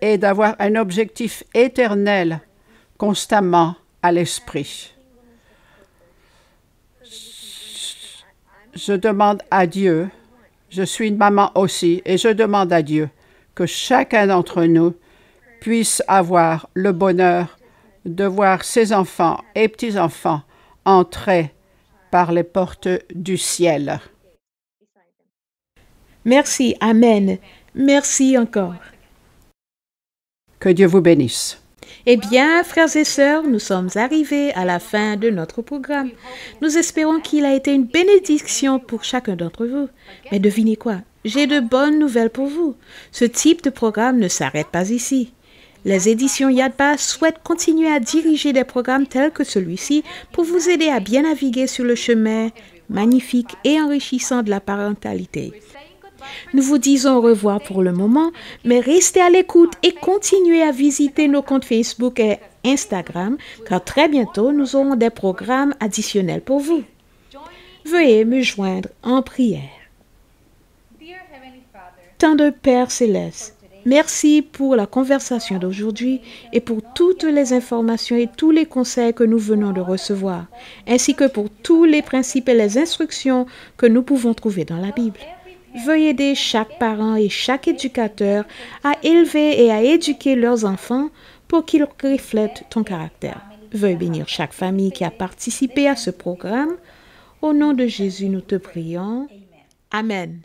et d'avoir un objectif éternel constamment à l'esprit. Je demande à Dieu, je suis une maman aussi, et je demande à Dieu que chacun d'entre nous puisse avoir le bonheur de voir ses enfants et petits-enfants entrer par les portes du ciel. Merci, Amen. Merci encore. Que Dieu vous bénisse. Eh bien, frères et sœurs, nous sommes arrivés à la fin de notre programme. Nous espérons qu'il a été une bénédiction pour chacun d'entre vous. Mais devinez quoi J'ai de bonnes nouvelles pour vous. Ce type de programme ne s'arrête pas ici. Les éditions Yadba souhaitent continuer à diriger des programmes tels que celui-ci pour vous aider à bien naviguer sur le chemin magnifique et enrichissant de la parentalité. Nous vous disons au revoir pour le moment, mais restez à l'écoute et continuez à visiter nos comptes Facebook et Instagram, car très bientôt nous aurons des programmes additionnels pour vous. Veuillez me joindre en prière. Tant de Père céleste, merci pour la conversation d'aujourd'hui et pour toutes les informations et tous les conseils que nous venons de recevoir, ainsi que pour tous les principes et les instructions que nous pouvons trouver dans la Bible. Veuillez aider chaque parent et chaque éducateur à élever et à éduquer leurs enfants pour qu'ils reflètent ton caractère. Veuille bénir chaque famille qui a participé à ce programme. Au nom de Jésus, nous te prions. Amen.